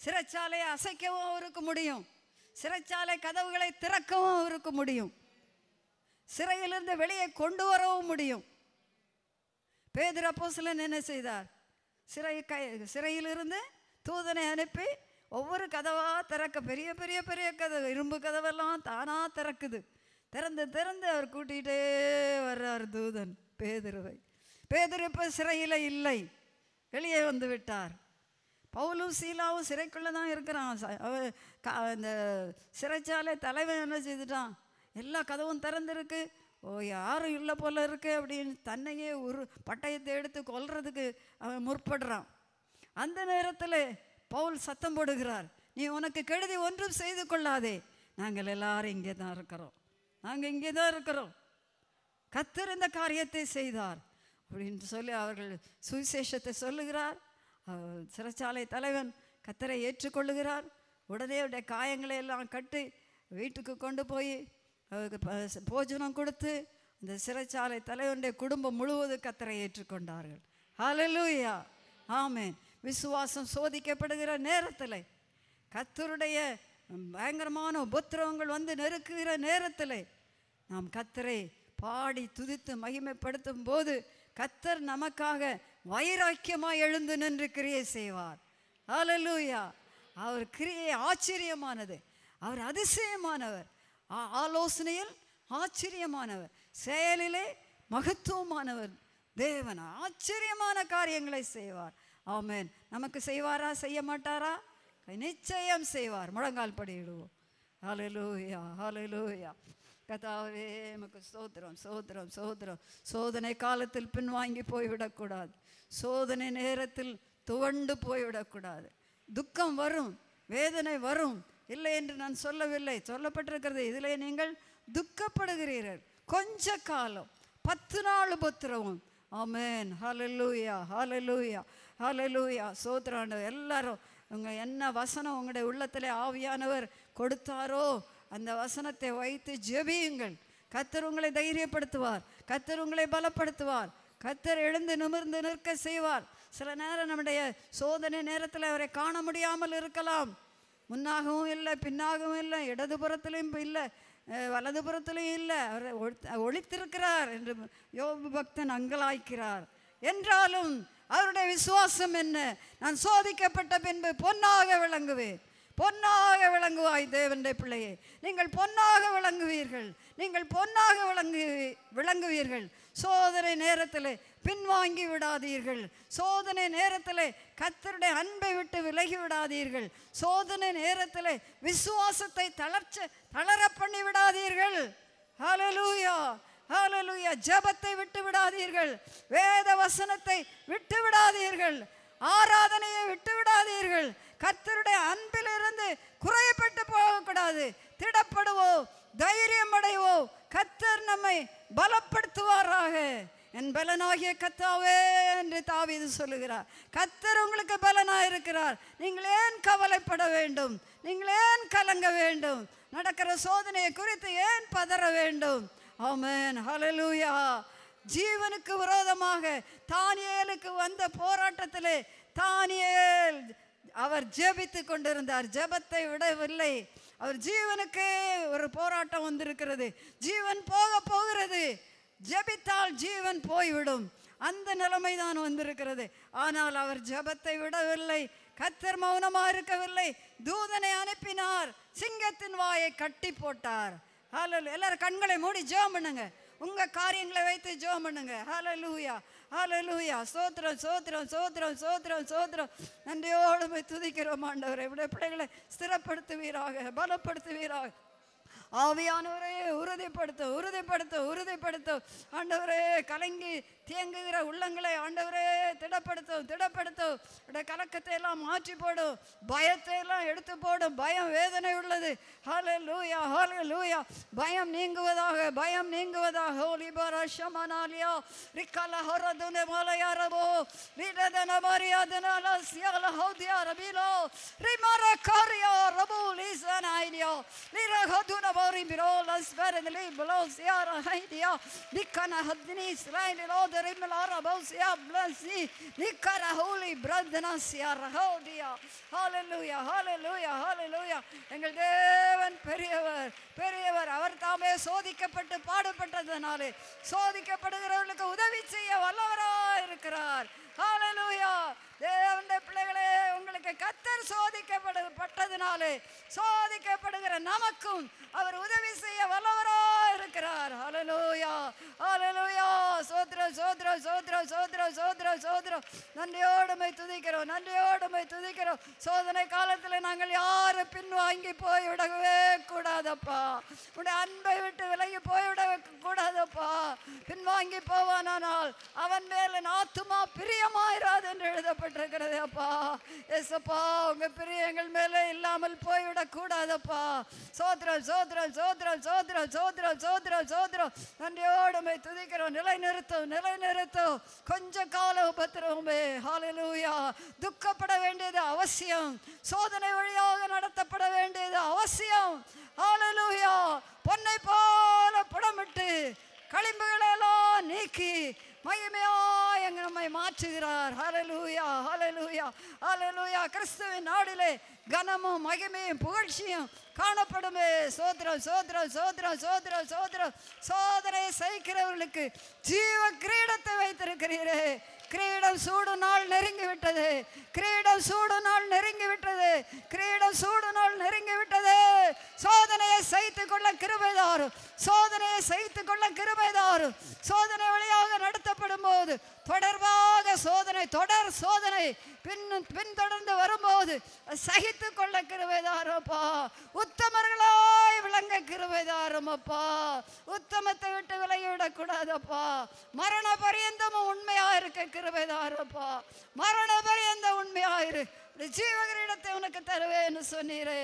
[SPEAKER 1] சிறைச்சாலையை அசைக்கவும் அவருக்கு முடியும் சிறைச்சாலை கதவுகளை திறக்கவும் அவருக்கு முடியும் சிறையிலிருந்து வெளியே கொண்டு வரவும் முடியும் பேதிர அப்போ சிலன் என்ன செய்தார் சிறை கை சிறையிலிருந்து தூதனை அனுப்பி ஒவ்வொரு கதவாக திறக்க பெரிய பெரிய பெரிய கதவு இரும்பு கதவெல்லாம் தானாக திறக்குது திறந்து திறந்து அவர் கூட்டிகிட்டே வர்றார் தூதன் பேதிருவை பேதிருப்பு சிறையில் இல்லை வெளியே வந்து விட்டார் பவுலும் சீலாவும் சிறைக்குள்ளே தான் இருக்கிறான் இந்த சிறைச்சாலை தலைவன் என்ன செய்துட்டான் எல்லா கதவும் திறந்துருக்கு ஓ யாரும் இல்லை போல் இருக்கு அப்படின்னு தன்னையே ஒரு பட்டயத்தை எடுத்து கொல்றதுக்கு அவன் முற்படுறான் அந்த நேரத்தில் பவுல் சத்தம் போடுகிறார் நீ உனக்கு கெடுதி ஒன்றும் செய்து கொள்ளாதே நாங்கள் எல்லாரும் இங்கே தான் இருக்கிறோம் நாங்கள் இங்கே தான் இருக்கிறோம் கத்திருந்த காரியத்தை செய்தார் அப்படின்னு சொல்லி அவர்கள் சுவிசேஷத்தை சொல்லுகிறார் சிறைச்சாலை தலைவன் கத்தரை ஏற்றுக்கொள்ளுகிறார் உடனே உடைய காயங்களை எல்லாம் கட்டி வீட்டுக்கு கொண்டு போய் போஜனம் கொடுத்து இந்த சிறைச்சாலை தலைவனுடைய குடும்பம் முழுவதும் கத்தரை ஏற்றுக்கொண்டார்கள் ஹலலூயா ஆமே விசுவாசம் சோதிக்கப்படுகிற நேரத்தில் கத்தருடைய பயங்கரமான உபத்திரவங்கள் வந்து நெருக்குகிற நேரத்தில் நாம் கத்தரை பாடி துதித்து மகிமைப்படுத்தும் போது கத்தர் நமக்காக வைராக்கியமாக எழுந்து நின்று கிரியை செய்வார் அலலூயா அவர் கிரியை ஆச்சரியமானது அவர் அதிசயமானவர் ஆலோசனையில் ஆச்சரியமானவர் செயலிலே மகத்துவமானவர் தேவன் ஆச்சரியமான காரியங்களை செய்வார் ஆமேன் நமக்கு செய்வாரா செய்ய மாட்டாரா நிச்சயம் செய்வார் முழங்கால் படியிடுவோம் ஹலலூயா ஹலலூயா கதாவே நமக்கு சோதரம் சோதரம் சோதரம் சோதனை காலத்தில் பின்வாங்கி போய்விடக்கூடாது சோதனை நேரத்தில் துவண்டு போய்விடக்கூடாது துக்கம் வரும் வேதனை வரும் இல்லை என்று நான் சொல்லவில்லை சொல்லப்பட்டிருக்கிறது இதிலே நீங்கள் துக்கப்படுகிறீர்கள் கொஞ்ச காலம் பத்து நாள் உபத்திரவம் ஆமேன் ஹலலூயா ஹலலூயா ஹலலூயா சோத்ராண்டு எல்லாரும் உங்கள் என்ன வசனம் உங்களுடைய உள்ளத்தில் ஆவியானவர் கொடுத்தாரோ அந்த வசனத்தை வைத்து ஜெபியுங்கள் கத்தர் உங்களை தைரியப்படுத்துவார் கத்தர் உங்களை பலப்படுத்துவார் கத்தர் எழுந்து நிமிர்ந்து நிற்க செய்வார் சில நேரம் நம்முடைய சோதனை நேரத்தில் அவரை காண முடியாமல் இருக்கலாம் முன்னாகவும் இல்லை பின்னாகவும் இல்லை இடதுபுறத்திலையும் இல்லை வலதுபுறத்திலையும் இல்லை அவரை ஒழித்திருக்கிறார் என்று யோபு பக்தன் அங்கலாய்க்கிறார் என்றாலும் அவருடைய விசுவாசம் என்ன நான் சோதிக்கப்பட்ட பின்பு பொன்னாக விளங்குவேன் பொன்னாக விளங்குவாய் தேவன்டைய பிள்ளையே நீங்கள் பொன்னாக விளங்குவீர்கள் நீங்கள் பொன்னாக விளங்கு விளங்குவீர்கள் சோதனை நேரத்தில் பின்வாங்கி விடாதீர்கள் சோதனை நேரத்தில் கத்தருடைய அன்பை விட்டு விலகி விடாதீர்கள் சோதனை நேரத்தில் விசுவாசத்தை தளர்ச்ச தளர பண்ணி விடாதீர்கள் ஹலலூயா ஹலலூயா ஜபத்தை விட்டு விடாதீர்கள் வேத வசனத்தை விட்டு விடாதீர்கள் ஆராதனையை விட்டு விடாதீர்கள் கத்தருடைய அன்பிலிருந்து குறையப்பட்டு போகக்கூடாது திடப்படுவோம் தைரியம் அடைவோம் கத்தர் நம்மை பலப்படுத்துவாராக என் பலனாகிய கத்தாவே என்று தாவிது சொல்லுகிறார் கத்தர் உங்களுக்கு பலனாக இருக்கிறார் நீங்கள் ஏன் கவலைப்பட வேண்டும் நீங்கள் ஏன் கலங்க வேண்டும் நடக்கிற சோதனையை குறித்து ஏன் பதற வேண்டும் ஆமேன் ஹலலூயா ஜீவனுக்கு விரோதமாக தானியலுக்கு வந்த போராட்டத்திலே தானியல் அவர் ஜெபித்து கொண்டிருந்தார் ஜெபத்தை விடவில்லை அவர் ஜீவனுக்கு ஒரு போராட்டம் வந்திருக்கிறது ஜீவன் போக போகிறது ஜபித்தால் ஜீவன் போய்விடும் அந்த நிலைமை தான் வந்திருக்கிறது ஆனால் அவர் ஜபத்தை விடவில்லை கத்தர் மௌனமாக இருக்கவில்லை தூதனை அனுப்பினார் சிங்கத்தின் வாயை கட்டி போட்டார் எல்லாரும் கண்களை மூடி ஜெபம் பண்ணுங்கள் உங்கள் காரியங்களை வைத்து ஜோம் பண்ணுங்க லூயா ஹால லூயா சோத்திரம் சோத்திரம் சோத்திரம் சோத்திரம் சோத்திரம் நன்றியோடு போய் துதிக்கிறோம் ஆண்டவர் இவ்வளோ பிள்ளைகளை ஸ்திரப்படுத்துவீராக பலப்படுத்துவீராக ஆவியானவரே உறுதிப்படுத்த உறுதிப்படுத்த உறுதிப்படுத்த ஆண்டவரே கலங்கி தேங்குகிற உள்ளங்களை ஆண்டவரே திடப்படுத்தும் திடப்படுத்தும் உடைய கலக்கத்தை எல்லாம் மாற்றி போடும் பயத்தை எல்லாம் எடுத்து போடும் பயம் வேதனை உள்ளது ஹாலே லூயா ஹாலே லூயா பயம் நீங்குவதாக பயம் நீங்குவதாக ஒலிபரஷமனாலியா ரிக்கல ஹொரதுனே மலையாரபோ ரீடதன மரியாதனால சியல ஹௌதியா ரபிலோ ரிமர காரியா ரபு லீசனாயிலியோ லிரகதுன glory below Las Verily below Ziara Haidia Dikana Hadni Israel Lord Rimmel Arabosia Blasi Dikara Holy Brandana Siara Haudia Hallelujah Hallelujah Hallelujah எங்கள் தேவன் பெரியவர் பெரியவர் அவர் தாமே சோதிக்கப்பட்டு பாடுபட்டதனாலே சோதிக்கப்படுகிறவர்களுக்கு உதவி செய்ய வல்லவராக இருக்கிறார் ஹalleluya தேவனுடைய பிள்ளைகளே உங்களுக்கு கத்தர் சோதிக்கப்படு பட்டதினாலே சோதிக்கப்படுகிற நமக்கும் அவர் உதவி செய்ய வல்லவரா இருக்கிறார் அலலூயா அலலூயா சோத்ரம் சோத்ரம் சோத்ரம் சோத்ரம் சோத்ரம் சோத்ரோ நன்றியோடுமை துதிக்கிறோம் நன்றியோடுமை துதிக்கிறோம் சோதனை காலத்தில் நாங்கள் யாரும் பின்வாங்கி போய் விடவே கூடாதப்பா உடைய அன்பை விட்டு விலகி போய் போய்விட கூடாதப்பா பின்வாங்கி போவானானால் அவன் மேலே நாத்துமா பிரியமாயிராது என்று எழுதப்படும் கஷ்டப்பட்டிருக்கிறது அப்பா எஸ்ப்பா உங்கள் பிரியங்கள் மேலே இல்லாமல் போய்விடக்கூடாதப்பா சோத்ரம் சோத்ரம் சோத்ரம் சோத்ரம் சோத்ரம் சோத்ரம் சோத்ரம் நன்றியோடுமை துதிக்கிறோம் நிலைநிறுத்தும் நிலைநிறுத்தும் கொஞ்ச கால உபத்திரவுமே ஹாலலூயா துக்கப்பட வேண்டியது அவசியம் சோதனை வழியாக நடத்தப்பட வேண்டியது அவசியம் ஹாலலூயா பொன்னை போல புடமிட்டு களிம்புகளை எல்லாம் நீக்கி மகிமையாய் அங்கே நம்மை மாற்றுகிறார் ஹலலூயா ஹலலூயா ஹலலூயா கிறிஸ்துவின் நாடிலே கனமும் மகிமையும் புகழ்ச்சியும் காணப்படுமே சோதரம் சோதரம் சோதரம் சோதரம் சோதரம் சோதனை சகிக்கிறவர்களுக்கு ஜீவ கிரீடத்தை வைத்திருக்கிறீரே கிரீடம் சூடு நாள் நெருங்கி விட்டது கிரீடம் சூடு நாள் நெருங்கி விட்டது கிரீடம் சூடு நாள் நெருங்கி விட்டது சோதனையை சைத்து கொள்ள கிருபைதாரும் சோதனையை சைத்து கொள்ள கிருபைதாரும் சோதனை வழியாக நடத்தப்படும் போது தொடர்பாக சோதனை தொடர் சோதனை பின் பின்தொடர்ந்து வரும்போது சகித்து கொள்ள கிருவைதாரப்பா உத்தமர்களாய் விளங்க கிருவைதாரமப்பா உத்தமத்தை விட்டு கூடாதப்பா மரண பரியந்தமும் உண்மையா இருக்க கிருவைதாரப்பா மரண பரியந்த உண்மையாயிரு ஜீவகரிடத்தை உனக்கு தருவேன்னு சொன்னீரே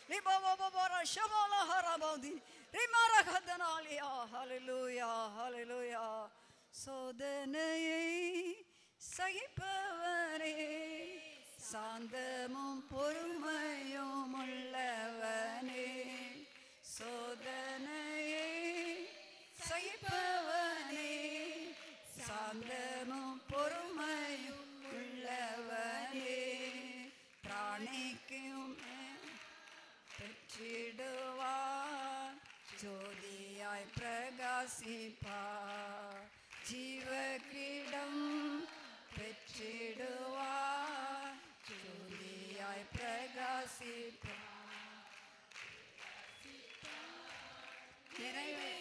[SPEAKER 1] Ah, hallelujah, hallelujah. So the name Sagipavari Sandamum Purumayum Levani. So the name Sagipavari Sandamum. வீற்றிடுவார் ஜோதியாய் பிரகாசிப்பார் ஜீவகிரீடம் பெற்றிடுவார் ஜோதியாய் பிரகாசிப்பார் நிறைவேறே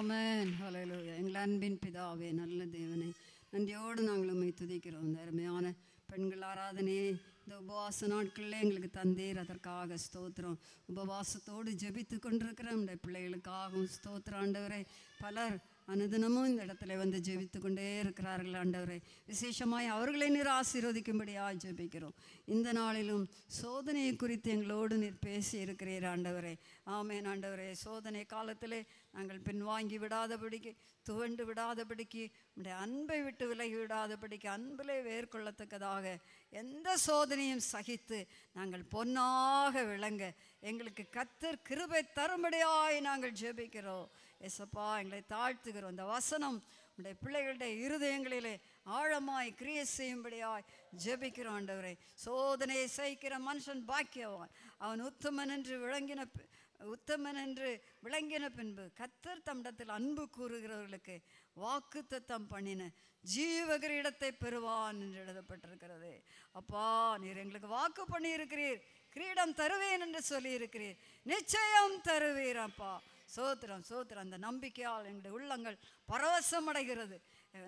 [SPEAKER 1] ஆமேன் ஹலையிலோயா எங்கள் அன்பின் பிதாவே நல்ல தேவனே நன்றியோடு நாங்கள் உண்மை துதிக்கிறோம் அருமையான பெண்கள் ஆராதனையே இந்த உபவாச நாட்களில் எங்களுக்கு தந்தீர் அதற்காக ஸ்தோத்திரம் உபவாசத்தோடு ஜெபித்து கொண்டிருக்கிற நம்முடைய பிள்ளைகளுக்காகவும் ஸ்தோத்திரம் ஆண்டவரை பலர் அனுதினமும் இந்த இடத்துல வந்து ஜெபித்து கொண்டே இருக்கிறார்கள் ஆண்டவரை விசேஷமாய் அவர்களை நீர் ஆசீர்வதிக்கும்படியாக ஜெபிக்கிறோம் இந்த நாளிலும் சோதனையை குறித்து எங்களோடு நீர் பேசி இருக்கிறீர் ஆண்டவரை ஆமேன் ஆண்டவரே சோதனை காலத்திலே நாங்கள் பின்வாங்கி விடாதபடிக்கு துவண்டு விடாதபடிக்கு நம்முடைய அன்பை விட்டு விலகி விடாதபடிக்கு அன்பிலே வேர்கொள்ளத்தக்கதாக எந்த சோதனையும் சகித்து நாங்கள் பொன்னாக விளங்க எங்களுக்கு கத்தர் கிருபை தரும்படியாய் நாங்கள் ஜெபிக்கிறோம் எசப்பா எங்களை தாழ்த்துகிறோம் இந்த வசனம் உடைய பிள்ளைகளுடைய இருதயங்களிலே ஆழமாய் கிரிய செய்யும்படியாய் ஜெபிக்கிறோம் ஆண்டவரை சோதனையை சகிக்கிற மனுஷன் பாக்கியவான் அவன் உத்தமன் என்று விளங்கின உத்தமன் என்று விளங்கின பின்பு கத்தர் தம்மிடத்தில் அன்பு கூறுகிறவர்களுக்கு வாக்கு தத்தம் பண்ணின ஜீவகிர இடத்தை பெறுவான் என்று எழுதப்பட்டிருக்கிறது அப்பா நீர் எங்களுக்கு வாக்கு பண்ணி இருக்கிறீர் கிரீடம் தருவேன் என்று சொல்லி இருக்கிறீர் நிச்சயம் தருவீர் அப்பா சோத்திரம் சோத்திரம் அந்த நம்பிக்கையால் எங்களுடைய உள்ளங்கள் பரவசம் அடைகிறது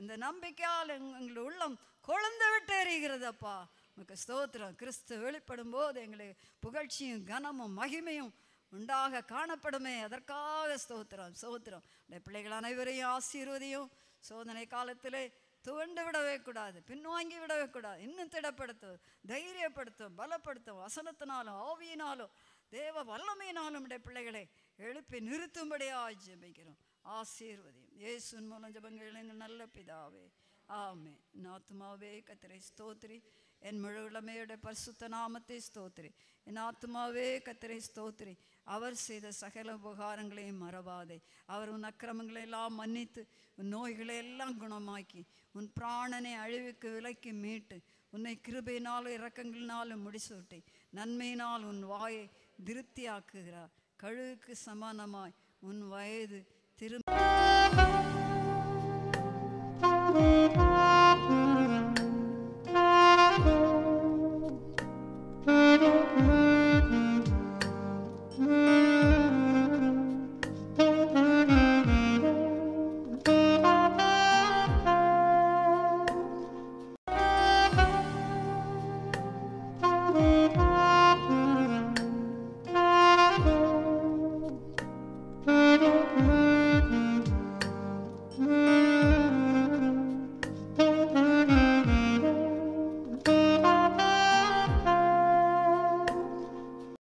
[SPEAKER 1] இந்த நம்பிக்கையால் எங்களுடைய உள்ளம் கொழுந்து விட்டு எறிகிறது அப்பா உங்களுக்கு ஸ்தோத்திரம் கிறிஸ்து வெளிப்படும் போது எங்களுக்கு புகழ்ச்சியும் கனமும் மகிமையும் உண்டாக காணப்படுமே அதற்காக ஸ்தோத்திரம் சோத்திரம் உடைய பிள்ளைகள் அனைவரையும் ஆசீர்வதியும் சோதனை காலத்திலே துவண்டு விடவே கூடாது பின்வாங்கி விடவே கூடாது இன்னும் திடப்படுத்தும் தைரியப்படுத்தும் பலப்படுத்தும் வசனத்தினாலும் ஆவியினாலும் தேவ வல்லமையினாலும் உடைய பிள்ளைகளை எழுப்பி நிறுத்தும்படியாக ஜெபிக்கிறோம் ஆசீர்வதியும் ஏசுன் மூலம் ஜபங்கள் எங்கள் நல்ல பிதாவே ஆமே நாத்துமாவே கத்திரை ஸ்தோத்ரி என் முழு இளமையுடைய பரிசுத்த நாமத்தை ஸ்தோத்ரி என் ஆத்மாவே கத்திரை ஸ்தோத்ரி அவர் செய்த சகல உபகாரங்களையும் மறவாதே அவர் உன் அக்கிரமங்களை எல்லாம் மன்னித்து உன் நோய்களை எல்லாம் குணமாக்கி உன் பிராணனை அழிவுக்கு விலக்கி மீட்டு உன்னை கிருபையினாலும் இரக்கங்களினாலும் முடிசூட்டி நன்மையினால் உன் வாயை திருப்தியாக்குகிறார் கழுவுக்கு சமானமாய் உன் வயது திரும்ப